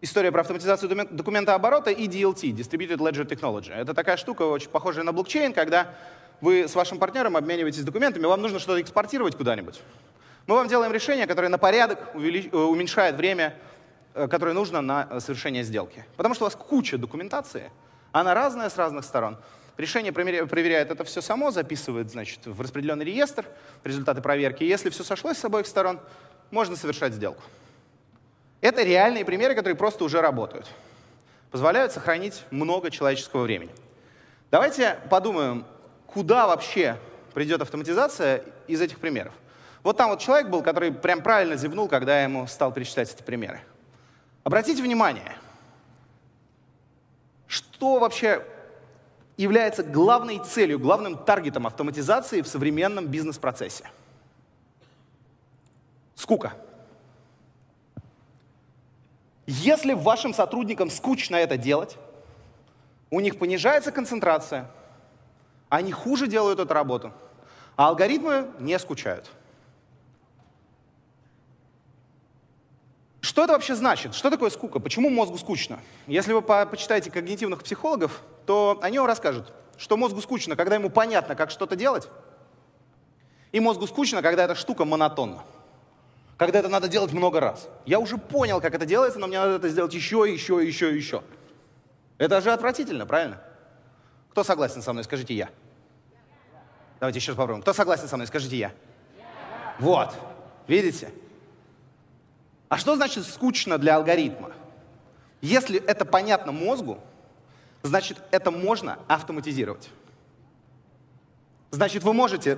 история про автоматизацию документа оборота и DLT, Distributed Ledger Technology. Это такая штука, очень похожая на блокчейн, когда вы с вашим партнером обмениваетесь документами, вам нужно что-то экспортировать куда-нибудь. Мы вам делаем решение, которое на порядок увелич... Э, уменьшает время, э, которое нужно на совершение сделки. Потому что у вас куча документации, она разная с разных сторон. Решение проверяет это все само, записывает, значит, в распределенный реестр результаты проверки. Если все сошлось с обоих сторон, можно совершать сделку. Это реальные примеры, которые просто уже работают. Позволяют сохранить много человеческого времени. Давайте подумаем, куда вообще придет автоматизация из этих примеров. Вот там вот человек был, который прям правильно зевнул, когда я ему стал перечитать эти примеры. Обратите внимание, что вообще является главной целью, главным таргетом автоматизации в современном бизнес-процессе? Скука. Если вашим сотрудникам скучно это делать, у них понижается концентрация, они хуже делают эту работу, а алгоритмы не скучают – Что это вообще значит? Что такое скука? Почему мозгу скучно? Если вы по почитаете когнитивных психологов, то они вам расскажут, что мозгу скучно, когда ему понятно, как что-то делать, и мозгу скучно, когда эта штука монотонна. Когда это надо делать много раз. Я уже понял, как это делается, но мне надо это сделать еще, еще, еще, еще. Это же отвратительно, правильно? Кто согласен со мной, скажите я. Давайте еще раз попробуем. Кто согласен со мной, скажите я. Вот. Видите? А что значит скучно для алгоритма? Если это понятно мозгу, значит, это можно автоматизировать. Значит, вы можете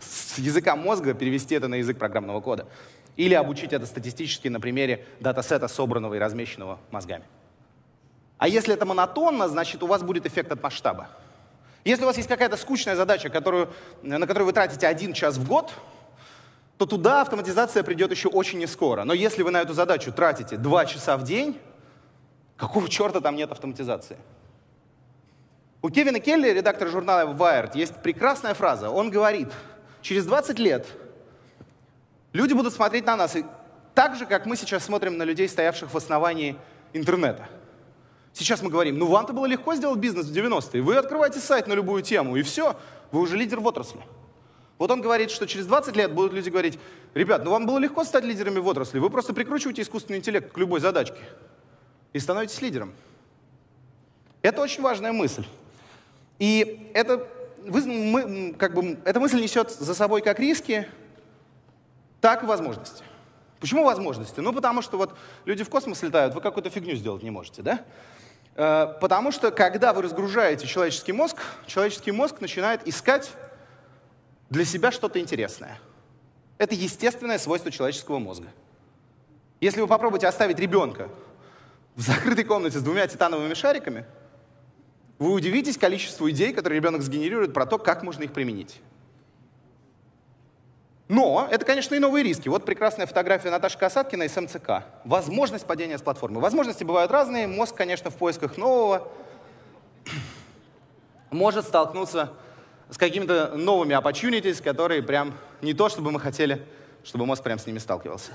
с языка мозга перевести это на язык программного кода. Или обучить это статистически на примере датасета, собранного и размещенного мозгами. А если это монотонно, значит, у вас будет эффект от масштаба. Если у вас есть какая-то скучная задача, которую, на которую вы тратите один час в год, то туда автоматизация придет еще очень нескоро. Но если вы на эту задачу тратите 2 часа в день, какого черта там нет автоматизации? У Кевина Келли, редактора журнала Wired, есть прекрасная фраза. Он говорит, через 20 лет люди будут смотреть на нас так же, как мы сейчас смотрим на людей, стоявших в основании интернета. Сейчас мы говорим, ну вам-то было легко сделать бизнес в 90-е, вы открываете сайт на любую тему, и все, вы уже лидер в отрасли. Вот он говорит, что через 20 лет будут люди говорить, ребят, ну вам было легко стать лидерами в отрасли, вы просто прикручиваете искусственный интеллект к любой задачке и становитесь лидером. Это очень важная мысль. И это, вы, мы, как бы, эта мысль несет за собой как риски, так и возможности. Почему возможности? Ну, потому что вот люди в космос летают, вы какую-то фигню сделать не можете, да? Э, потому что, когда вы разгружаете человеческий мозг, человеческий мозг начинает искать для себя что-то интересное. Это естественное свойство человеческого мозга. Если вы попробуете оставить ребенка в закрытой комнате с двумя титановыми шариками, вы удивитесь количеству идей, которые ребенок сгенерирует про то, как можно их применить. Но это, конечно, и новые риски. Вот прекрасная фотография Наташи Касаткина из МЦК. Возможность падения с платформы. Возможности бывают разные. Мозг, конечно, в поисках нового может столкнуться с какими-то новыми opportunities, которые прям не то, чтобы мы хотели, чтобы мозг прям с ними сталкивался.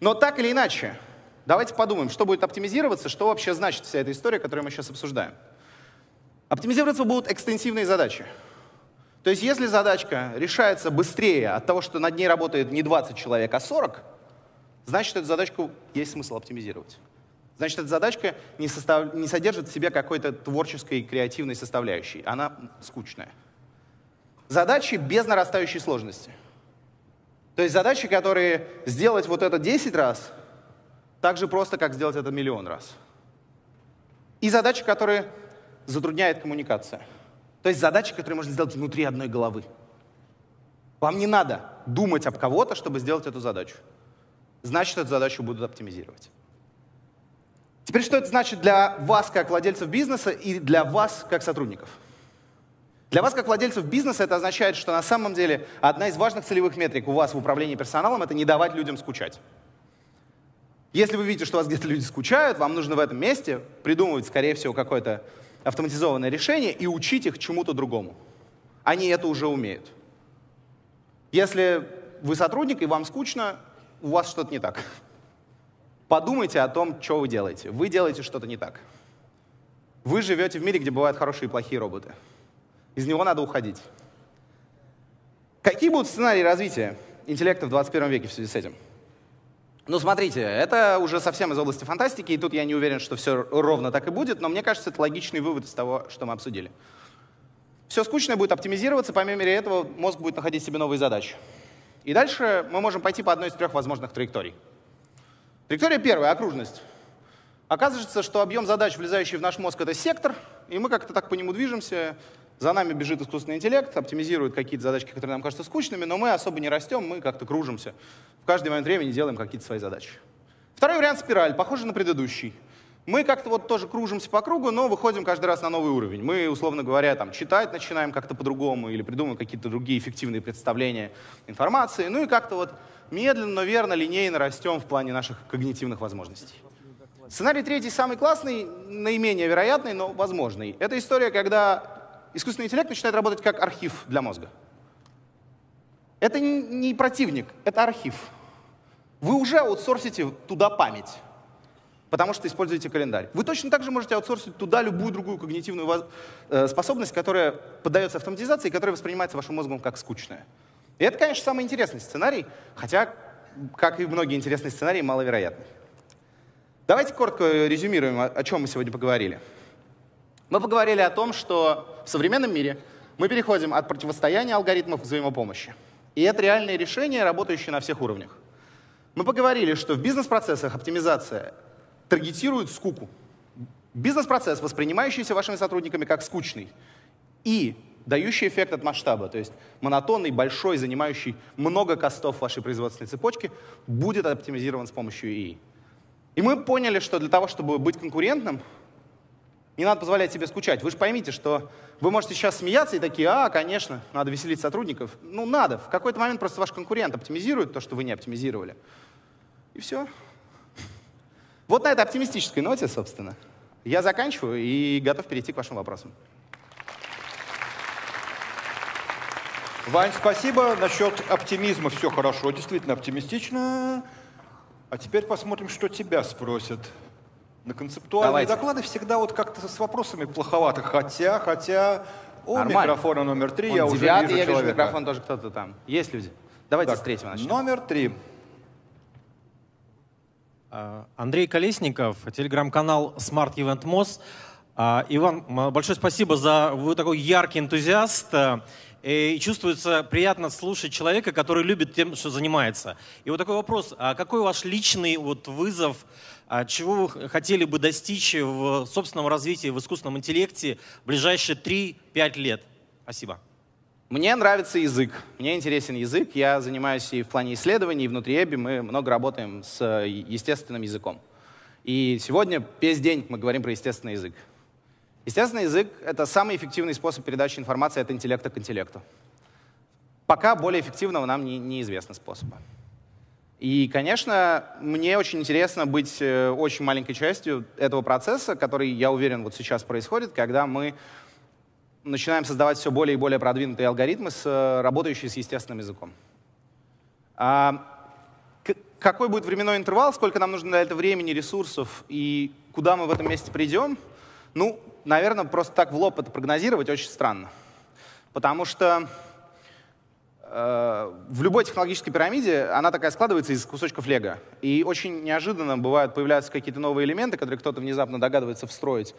Но так или иначе, давайте подумаем, что будет оптимизироваться, что вообще значит вся эта история, которую мы сейчас обсуждаем. Оптимизироваться будут экстенсивные задачи. То есть если задачка решается быстрее от того, что над ней работает не 20 человек, а 40, значит, эту задачку есть смысл оптимизировать. Значит, эта задачка не, состав... не содержит в себе какой-то творческой и креативной составляющей. Она скучная. Задачи без нарастающей сложности. То есть задачи, которые сделать вот это 10 раз, так же просто, как сделать это миллион раз. И задачи, которые затрудняют коммуникация. То есть задачи, которые можно сделать внутри одной головы. Вам не надо думать об кого-то, чтобы сделать эту задачу. Значит, эту задачу будут оптимизировать. Теперь что это значит для вас как владельцев бизнеса и для вас как сотрудников? Для вас, как владельцев бизнеса, это означает, что на самом деле одна из важных целевых метрик у вас в управлении персоналом — это не давать людям скучать. Если вы видите, что у вас где-то люди скучают, вам нужно в этом месте придумывать, скорее всего, какое-то автоматизованное решение и учить их чему-то другому. Они это уже умеют. Если вы сотрудник и вам скучно, у вас что-то не так. Подумайте о том, что вы делаете. Вы делаете что-то не так. Вы живете в мире, где бывают хорошие и плохие роботы. Из него надо уходить. Какие будут сценарии развития интеллекта в 21 веке в связи с этим? Ну, смотрите, это уже совсем из области фантастики, и тут я не уверен, что все ровно так и будет, но мне кажется, это логичный вывод из того, что мы обсудили. Все скучное будет оптимизироваться, помимо мере этого мозг будет находить себе новые задачи. И дальше мы можем пойти по одной из трех возможных траекторий. Траектория первая, окружность. Оказывается, что объем задач, влезающий в наш мозг, это сектор, и мы как-то так по нему движемся. За нами бежит искусственный интеллект, оптимизирует какие-то задачки, которые нам кажутся скучными, но мы особо не растем, мы как-то кружимся. В каждый момент времени делаем какие-то свои задачи. Второй вариант — спираль, похожий на предыдущий. Мы как-то вот тоже кружимся по кругу, но выходим каждый раз на новый уровень. Мы, условно говоря, там, читать начинаем как-то по-другому или придумываем какие-то другие эффективные представления информации. Ну и как-то вот медленно, но верно, линейно растем в плане наших когнитивных возможностей. Сценарий третий самый классный, наименее вероятный, но возможный. Это история, когда искусственный интеллект начинает работать как архив для мозга. Это не противник, это архив. Вы уже аутсорсите туда память потому что используете календарь. Вы точно так же можете аутсорсить туда любую другую когнитивную э, способность, которая поддается автоматизации и которая воспринимается вашим мозгом как скучная. И это, конечно, самый интересный сценарий, хотя, как и многие интересные сценарии, маловероятный. Давайте коротко э, резюмируем, о чем мы сегодня поговорили. Мы поговорили о том, что в современном мире мы переходим от противостояния алгоритмов к взаимопомощи. И это реальные решения, работающие на всех уровнях. Мы поговорили, что в бизнес-процессах оптимизация таргетирует скуку. Бизнес-процесс, воспринимающийся вашими сотрудниками как скучный и дающий эффект от масштаба, то есть монотонный, большой, занимающий много костов вашей производственной цепочки, будет оптимизирован с помощью ИИ. И мы поняли, что для того, чтобы быть конкурентным, не надо позволять себе скучать. Вы же поймите, что вы можете сейчас смеяться и такие, а, конечно, надо веселить сотрудников. Ну, надо. В какой-то момент просто ваш конкурент оптимизирует то, что вы не оптимизировали. И все. Вот на этой оптимистической ноте, собственно, я заканчиваю и готов перейти к вашим вопросам. Вань, спасибо. Насчет оптимизма все хорошо, действительно оптимистично. А теперь посмотрим, что тебя спросят. На концептуальные Давайте. доклады всегда вот как-то с вопросами плоховато. Хотя, хотя... О, Нормально. микрофона номер три, Он я девятый, уже вижу я человека. вижу, микрофон тоже кто-то там. Есть люди. Давайте так, с третьего начнем. Номер три. А, Андрей Колесников, телеграм-канал Smart Event Moss. А, Иван, большое спасибо за... Вы такой яркий энтузиаст. Э, и чувствуется приятно слушать человека, который любит тем, что занимается. И вот такой вопрос. А какой ваш личный вот вызов, а, чего вы хотели бы достичь в собственном развитии, в искусственном интеллекте в ближайшие 3-5 лет? Спасибо. Мне нравится язык, мне интересен язык, я занимаюсь и в плане исследований, и внутри ЭБИ мы много работаем с э, естественным языком. И сегодня весь день мы говорим про естественный язык. Естественный язык — это самый эффективный способ передачи информации от интеллекта к интеллекту. Пока более эффективного нам не, неизвестно способа. И, конечно, мне очень интересно быть э, очень маленькой частью этого процесса, который, я уверен, вот сейчас происходит, когда мы начинаем создавать все более и более продвинутые алгоритмы, с, э, работающие с естественным языком. А, какой будет временной интервал, сколько нам нужно для этого времени, ресурсов и куда мы в этом месте придем? Ну, наверное, просто так в лоб это прогнозировать очень странно. Потому что э, в любой технологической пирамиде она такая складывается из кусочков лего. И очень неожиданно бывают появляются какие-то новые элементы, которые кто-то внезапно догадывается встроить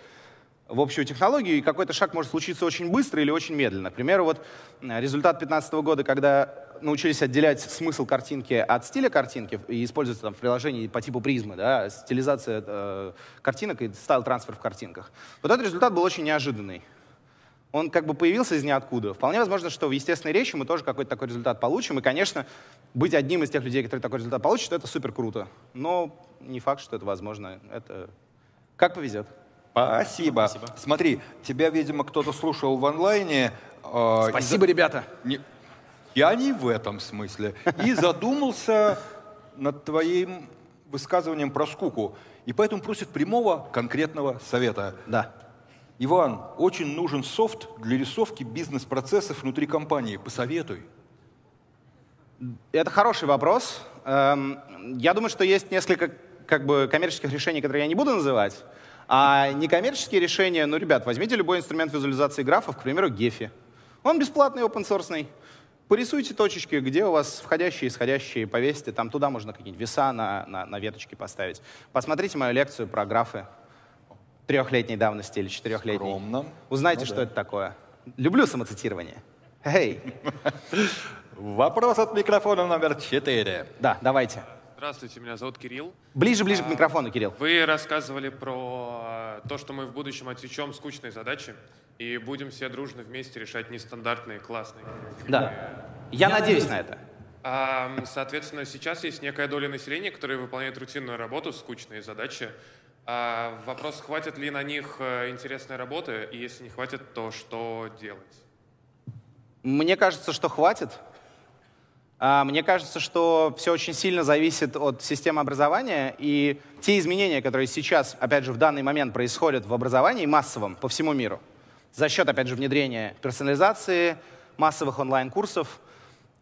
в общую технологию, и какой-то шаг может случиться очень быстро или очень медленно. К примеру, вот э, результат 2015 года, когда научились отделять смысл картинки от стиля картинки и использовать там в приложении по типу призмы, да, стилизация э, картинок и стайл-трансфер в картинках. Вот этот результат был очень неожиданный. Он как бы появился из ниоткуда. Вполне возможно, что в естественной речи мы тоже какой-то такой результат получим. И, конечно, быть одним из тех людей, которые такой результат получат, это супер круто. Но не факт, что это возможно. Это как повезет. Спасибо. Спасибо. Смотри, тебя, видимо, кто-то слушал в онлайне. Э, Спасибо, за... ребята. Не... Я не в этом смысле. И задумался над твоим высказыванием про скуку. И поэтому просит прямого конкретного совета. Да. Иван, очень нужен софт для рисовки бизнес-процессов внутри компании. Посоветуй. Это хороший вопрос. Эм, я думаю, что есть несколько как бы, коммерческих решений, которые я не буду называть. А некоммерческие решения, ну, ребят, возьмите любой инструмент визуализации графов, к примеру, Gephi, Он бесплатный, open source. Порисуйте точечки, где у вас входящие, исходящие, повесьте. Там туда можно какие-нибудь веса на, на, на веточки поставить. Посмотрите мою лекцию про графы трехлетней давности или четырехлетней. Скромно. Узнайте, ну, что да. это такое. Люблю самоцитирование. Эй! Hey. Вопрос от микрофона номер четыре. Да, давайте. Здравствуйте, меня зовут Кирилл. Ближе, ближе а, к микрофону, Кирилл. Вы рассказывали про э, то, что мы в будущем отсечем скучные задачи и будем все дружно вместе решать нестандартные, классные. Да. Э, я, Я надеюсь на это. Соответственно, сейчас есть некая доля населения, которая выполняет рутинную работу, скучные задачи. А, вопрос, хватит ли на них э, интересной работы, и если не хватит, то что делать? Мне кажется, что хватит. А, мне кажется, что все очень сильно зависит от системы образования, и те изменения, которые сейчас, опять же, в данный момент происходят в образовании массовом по всему миру, за счет, опять же, внедрения персонализации, массовых онлайн-курсов,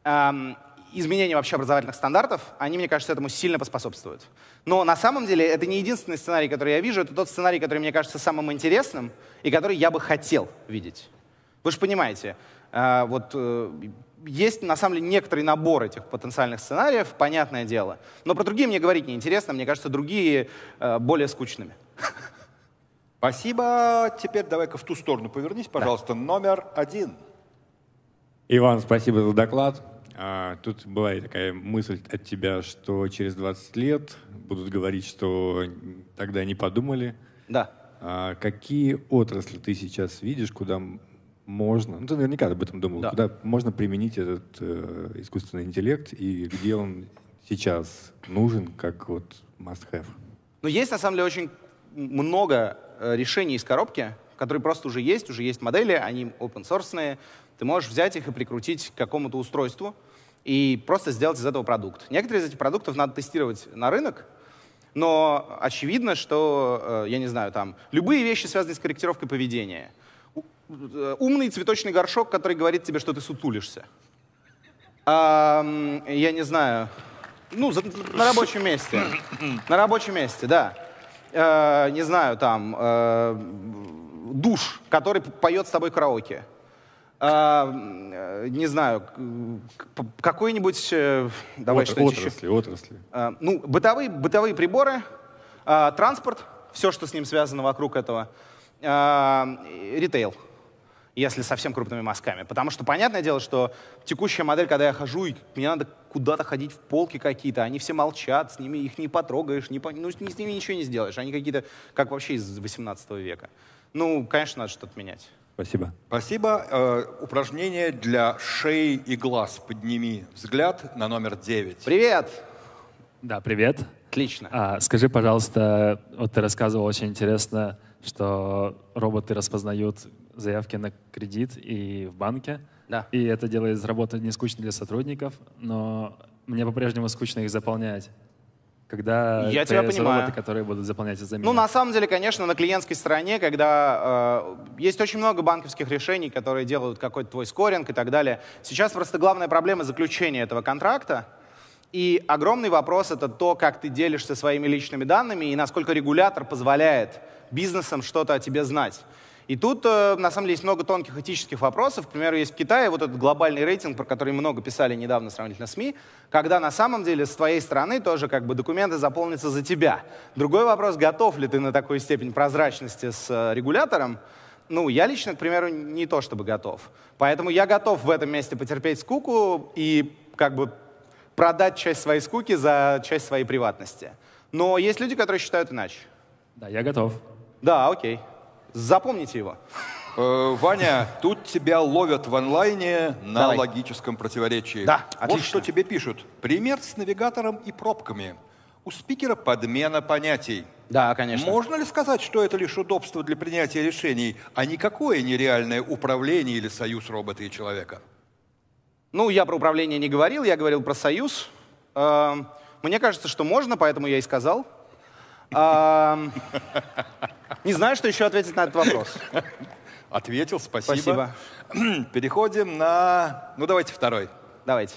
эм, изменения вообще образовательных стандартов, они, мне кажется, этому сильно поспособствуют. Но на самом деле это не единственный сценарий, который я вижу, это тот сценарий, который мне кажется самым интересным и который я бы хотел видеть. Вы же понимаете, а, вот э, есть, на самом деле, некоторый набор этих потенциальных сценариев, понятное дело. Но про другие мне говорить неинтересно, мне кажется, другие э, более скучными. Спасибо. Теперь давай-ка в ту сторону повернись, пожалуйста. Да. Номер один. Иван, спасибо за доклад. А, тут была такая мысль от тебя, что через 20 лет будут говорить, что тогда не подумали. Да. А, какие отрасли ты сейчас видишь, куда можно, ну ты наверняка об этом думал, да. куда можно применить этот э, искусственный интеллект и где он сейчас нужен, как вот must-have? Ну, есть на самом деле очень много э, решений из коробки, которые просто уже есть, уже есть модели, они open source. Ты можешь взять их и прикрутить к какому-то устройству и просто сделать из этого продукт. Некоторые из этих продуктов надо тестировать на рынок, но очевидно, что, э, я не знаю, там любые вещи, связанные с корректировкой поведения — Э, умный цветочный горшок, который говорит тебе, что ты сутулишься. А, я не знаю. Ну, за, на рабочем месте. На рабочем месте, да. А, не знаю, там, а, душ, который поет с тобой караоке. А, не знаю, какой-нибудь... Давай Отр- отрасли, еще. отрасли. А, ну, бытовые, бытовые приборы, а, транспорт, все, что с ним связано вокруг этого, а, ритейл если совсем крупными мазками. Потому что понятное дело, что текущая модель, когда я хожу, и мне надо куда-то ходить в полки какие-то, они все молчат, с ними их не потрогаешь, не, ну, с ними ничего не сделаешь. Они какие-то, как вообще из 18 века. Ну, конечно, надо что-то менять. Спасибо. Спасибо. Э, упражнение для шеи и глаз. Подними взгляд на номер 9. Привет! Да, привет. Отлично. А, скажи, пожалуйста, вот ты рассказывал очень интересно, что роботы распознают заявки на кредит и в банке. Да. И это делает работу не скучно для сотрудников, но мне по-прежнему скучно их заполнять когда я тебя заработы, понимаю. которые будут заполнять за Ну, на самом деле, конечно, на клиентской стороне, когда э, есть очень много банковских решений, которые делают какой-то твой скоринг и так далее. Сейчас просто главная проблема заключения этого контракта. И огромный вопрос — это то, как ты делишься своими личными данными и насколько регулятор позволяет бизнесам что-то о тебе знать. И тут, э, на самом деле, есть много тонких этических вопросов. К примеру, есть в Китае вот этот глобальный рейтинг, про который много писали недавно сравнительно СМИ, когда на самом деле с твоей стороны тоже как бы документы заполнятся за тебя. Другой вопрос, готов ли ты на такую степень прозрачности с э, регулятором, ну, я лично, к примеру, не то чтобы готов. Поэтому я готов в этом месте потерпеть скуку и как бы продать часть своей скуки за часть своей приватности. Но есть люди, которые считают иначе. Да, я готов. Да, окей. Запомните его. Э, Ваня, тут тебя ловят в онлайне на Давай. логическом противоречии. Да, Вот что тебе пишут. Пример с навигатором и пробками. У спикера подмена понятий. Да, конечно. Можно ли сказать, что это лишь удобство для принятия решений, а никакое нереальное управление или союз робота и человека? Ну, я про управление не говорил, я говорил про союз. Эм, мне кажется, что можно, поэтому я и сказал. Не знаю, что еще ответить на этот вопрос. Ответил, спасибо. Спасибо. Переходим на... Ну, давайте второй. Давайте.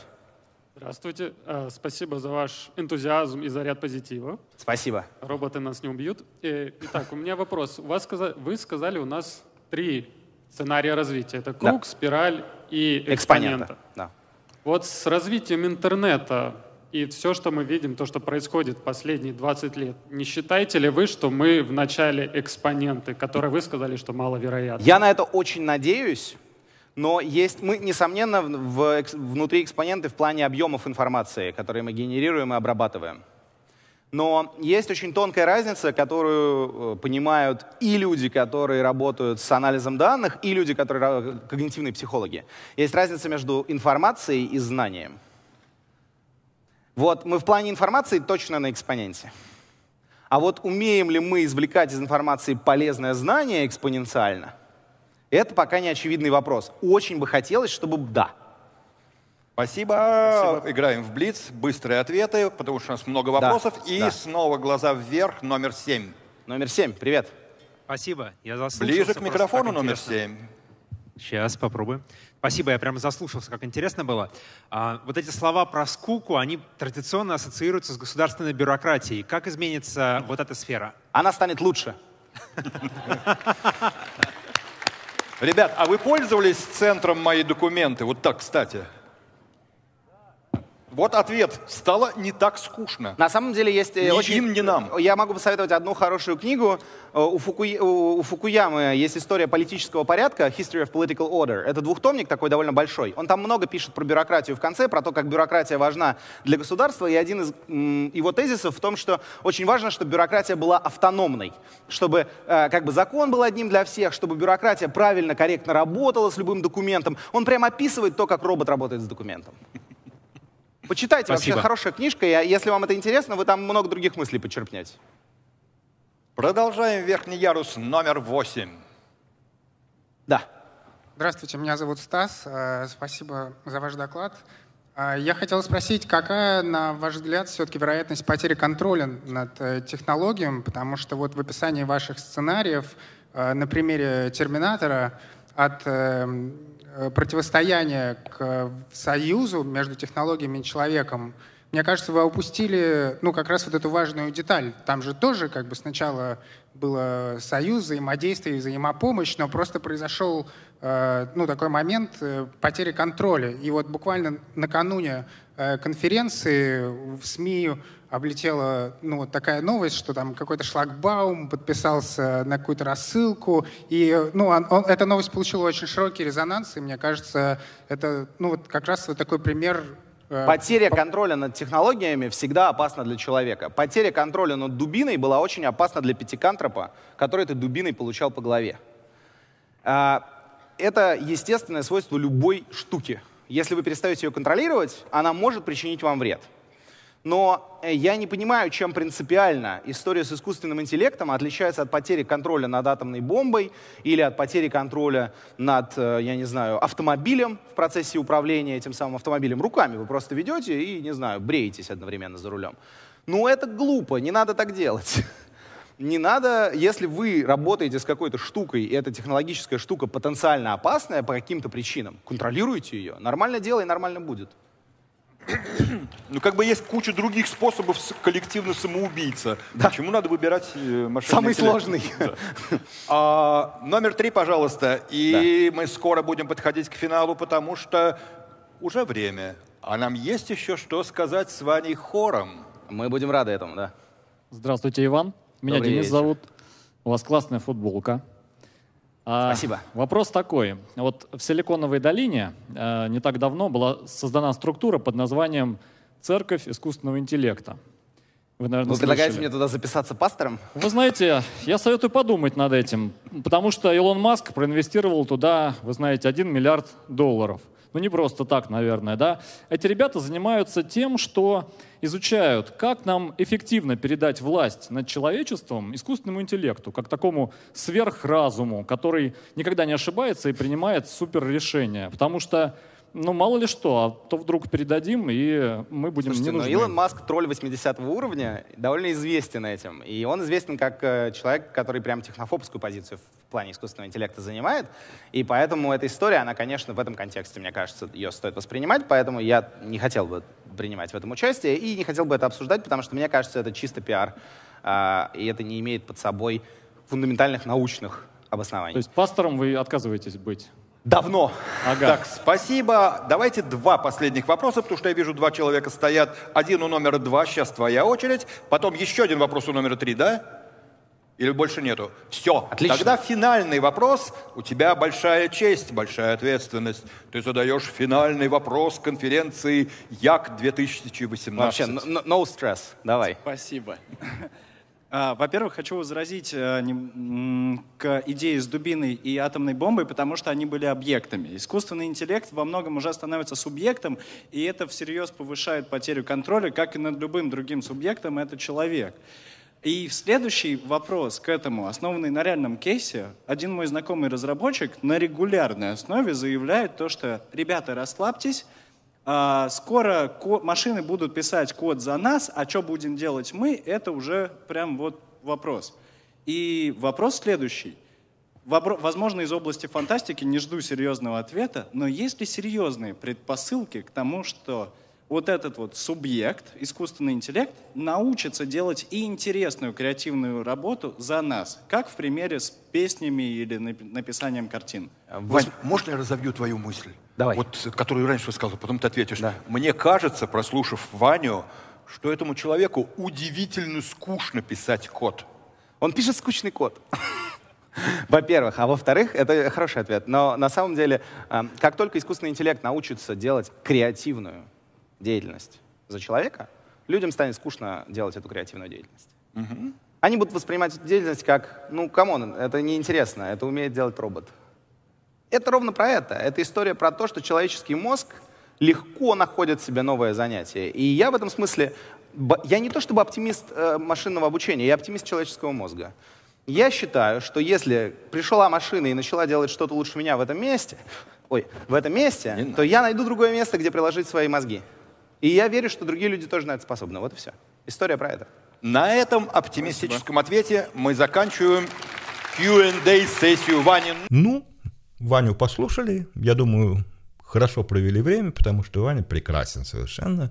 Здравствуйте. Э, спасибо за ваш энтузиазм и заряд позитива. Спасибо. Роботы нас не убьют. Э, итак, у меня вопрос. У вас сказали, вы сказали, у нас три сценария развития. Это круг, да. спираль и экспонента. экспонента. Да. Вот с развитием интернета и все, что мы видим, то, что происходит последние 20 лет, не считаете ли вы, что мы в начале экспоненты, которые вы сказали, что маловероятно? Я на это очень надеюсь. Но есть, мы, несомненно, в, в, внутри экспоненты в плане объемов информации, которые мы генерируем и обрабатываем. Но есть очень тонкая разница, которую э, понимают и люди, которые работают с анализом данных, и люди, которые э, когнитивные психологи. Есть разница между информацией и знанием. Вот мы в плане информации точно на экспоненте. А вот умеем ли мы извлекать из информации полезное знание экспоненциально, это пока не очевидный вопрос. Очень бы хотелось, чтобы да. Спасибо. Спасибо. Играем в Блиц. Быстрые ответы, потому что у нас много вопросов. Да. И да. снова глаза вверх, номер семь. Номер семь, привет. Спасибо. Я заслушался. Ближе к микрофону номер семь. Сейчас попробуем. Спасибо, я прям заслушался, как интересно было. А, вот эти слова про скуку, они традиционно ассоциируются с государственной бюрократией. Как изменится вот эта сфера? Она станет лучше. Ребят, а вы пользовались центром «Мои документы»? Вот так, кстати. Вот ответ. Стало не так скучно. На самом деле есть... Э, ни очень... им, ни нам. Я могу посоветовать одну хорошую книгу. Э, у, Фуку... у Фукуямы есть история политического порядка, History of Political Order. Это двухтомник такой довольно большой. Он там много пишет про бюрократию в конце, про то, как бюрократия важна для государства. И один из его тезисов в том, что очень важно, чтобы бюрократия была автономной. Чтобы э, как бы закон был одним для всех, чтобы бюрократия правильно, корректно работала с любым документом. Он прямо описывает то, как робот работает с документом. Почитайте, Спасибо. вообще хорошая книжка. Я, если вам это интересно, вы там много других мыслей почерпнете. Продолжаем верхний ярус номер восемь. Да. Здравствуйте, меня зовут Стас. Э, спасибо за ваш доклад. Э, я хотел спросить, какая, на ваш взгляд, все-таки вероятность потери контроля над э, технологиями, потому что вот в описании ваших сценариев на примере «Терминатора» от эм, э, противостояния к союзу между технологиями и человеком, мне кажется, вы упустили, ну, как раз вот эту важную деталь. Там же тоже как бы сначала было союз, взаимодействие, и взаимопомощь, но просто произошел, э, ну, такой момент э, потери контроля. И вот буквально накануне э, конференции в СМИ облетела ну, такая новость, что там какой-то шлагбаум подписался на какую-то рассылку. И ну, он, он, эта новость получила очень широкий резонанс, и мне кажется, это ну, вот как раз вот такой пример э, Потеря контроля над технологиями всегда опасна для человека. Потеря контроля над дубиной была очень опасна для пятикантропа, который этой дубиной получал по голове. А, это естественное свойство любой штуки. Если вы перестаете ее контролировать, она может причинить вам вред. Но э, я не понимаю, чем принципиально история с искусственным интеллектом отличается от потери контроля над атомной бомбой или от потери контроля над, э, я не знаю, автомобилем в процессе управления этим самым автомобилем. Руками вы просто ведете и, не знаю, бреетесь одновременно за рулем. Ну это глупо, не надо так делать. Не надо, если вы работаете с какой-то штукой, и эта технологическая штука потенциально опасная по каким-то причинам, контролируйте ее. Нормально делай, нормально будет. Ну, как бы есть куча других способов коллективно самоубийца. Да. Почему надо выбирать э, машину? Самый интеллект? сложный. Да. А, номер три, пожалуйста. И да. мы скоро будем подходить к финалу, потому что уже время. А нам есть еще что сказать с Ваней Хором. Мы будем рады этому, да. Здравствуйте, Иван. Меня Добрый Денис вечер. зовут. У вас классная футболка. А, Спасибо. вопрос такой. Вот в Силиконовой долине э, не так давно была создана структура под названием «Церковь искусственного интеллекта». Вы, наверное, Вы предлагаете слышали. мне туда записаться пастором? Вы знаете, я советую подумать над этим, потому что Илон Маск проинвестировал туда, вы знаете, 1 миллиард долларов – ну не просто так, наверное, да, эти ребята занимаются тем, что изучают, как нам эффективно передать власть над человечеством искусственному интеллекту, как такому сверхразуму, который никогда не ошибается и принимает суперрешения, Потому что ну мало ли что, а то вдруг передадим, и мы будем Слушайте, ну, не нужны. но Илон Маск тролль 80 уровня, довольно известен этим. И он известен как э, человек, который прям технофобскую позицию в плане искусственного интеллекта занимает. И поэтому эта история, она, конечно, в этом контексте, мне кажется, ее стоит воспринимать. Поэтому я не хотел бы принимать в этом участие и не хотел бы это обсуждать, потому что, мне кажется, это чисто пиар. А, и это не имеет под собой фундаментальных научных обоснований. То есть пастором вы отказываетесь быть? Давно. Ага. Так, спасибо. Давайте два последних вопроса, потому что я вижу, два человека стоят. Один у номера два, сейчас твоя очередь. Потом еще один вопрос у номера три, да? Или больше нету? Все. Отлично. Тогда финальный вопрос. У тебя большая честь, большая ответственность. Ты задаешь финальный вопрос конференции Як 2018. Вообще, no, no stress. Давай. Спасибо. А, во-первых, хочу возразить э, к идее с дубиной и атомной бомбой, потому что они были объектами. Искусственный интеллект во многом уже становится субъектом, и это всерьез повышает потерю контроля, как и над любым другим субъектом, это человек. И следующий вопрос к этому, основанный на реальном кейсе, один мой знакомый разработчик на регулярной основе заявляет то, что «ребята, расслабьтесь, а, скоро машины будут писать код за нас, а что будем делать мы, это уже прям вот вопрос. И вопрос следующий. Возможно, из области фантастики не жду серьезного ответа, но есть ли серьезные предпосылки к тому, что вот этот вот субъект, искусственный интеллект, научится делать и интересную креативную работу за нас, как в примере с песнями или написанием картин. Вась, можно я разовью твою мысль? Давай. Вот, которую раньше сказал, а потом ты ответишь. Да. Мне кажется, прослушав Ваню, что этому человеку удивительно скучно писать код. Он пишет скучный код. Во-первых. А во-вторых, это хороший ответ. Но на самом деле, эм, как только искусственный интеллект научится делать креативную деятельность за человека, людям станет скучно делать эту креативную деятельность. Угу. Они будут воспринимать эту деятельность как, ну, камон, это неинтересно, это умеет делать робот. Это ровно про это. Это история про то, что человеческий мозг легко находит себе новое занятие. И я в этом смысле, я не то чтобы оптимист э, машинного обучения, я оптимист человеческого мозга. Я считаю, что если пришла машина и начала делать что-то лучше меня в этом месте, ой, в этом месте, то я найду другое место, где приложить свои мозги. И я верю, что другие люди тоже на это способны. Вот и все. История про это. На этом оптимистическом Спасибо. ответе мы заканчиваем Q&A сессию Вани. Ну, ну Ваню послушали, я думаю, хорошо провели время, потому что Ваня прекрасен совершенно,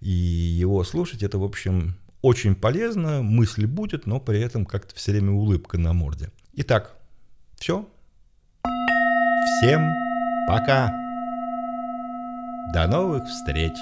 и его слушать это, в общем, очень полезно, мысли будет, но при этом как-то все время улыбка на морде. Итак, все. Всем пока. До новых встреч.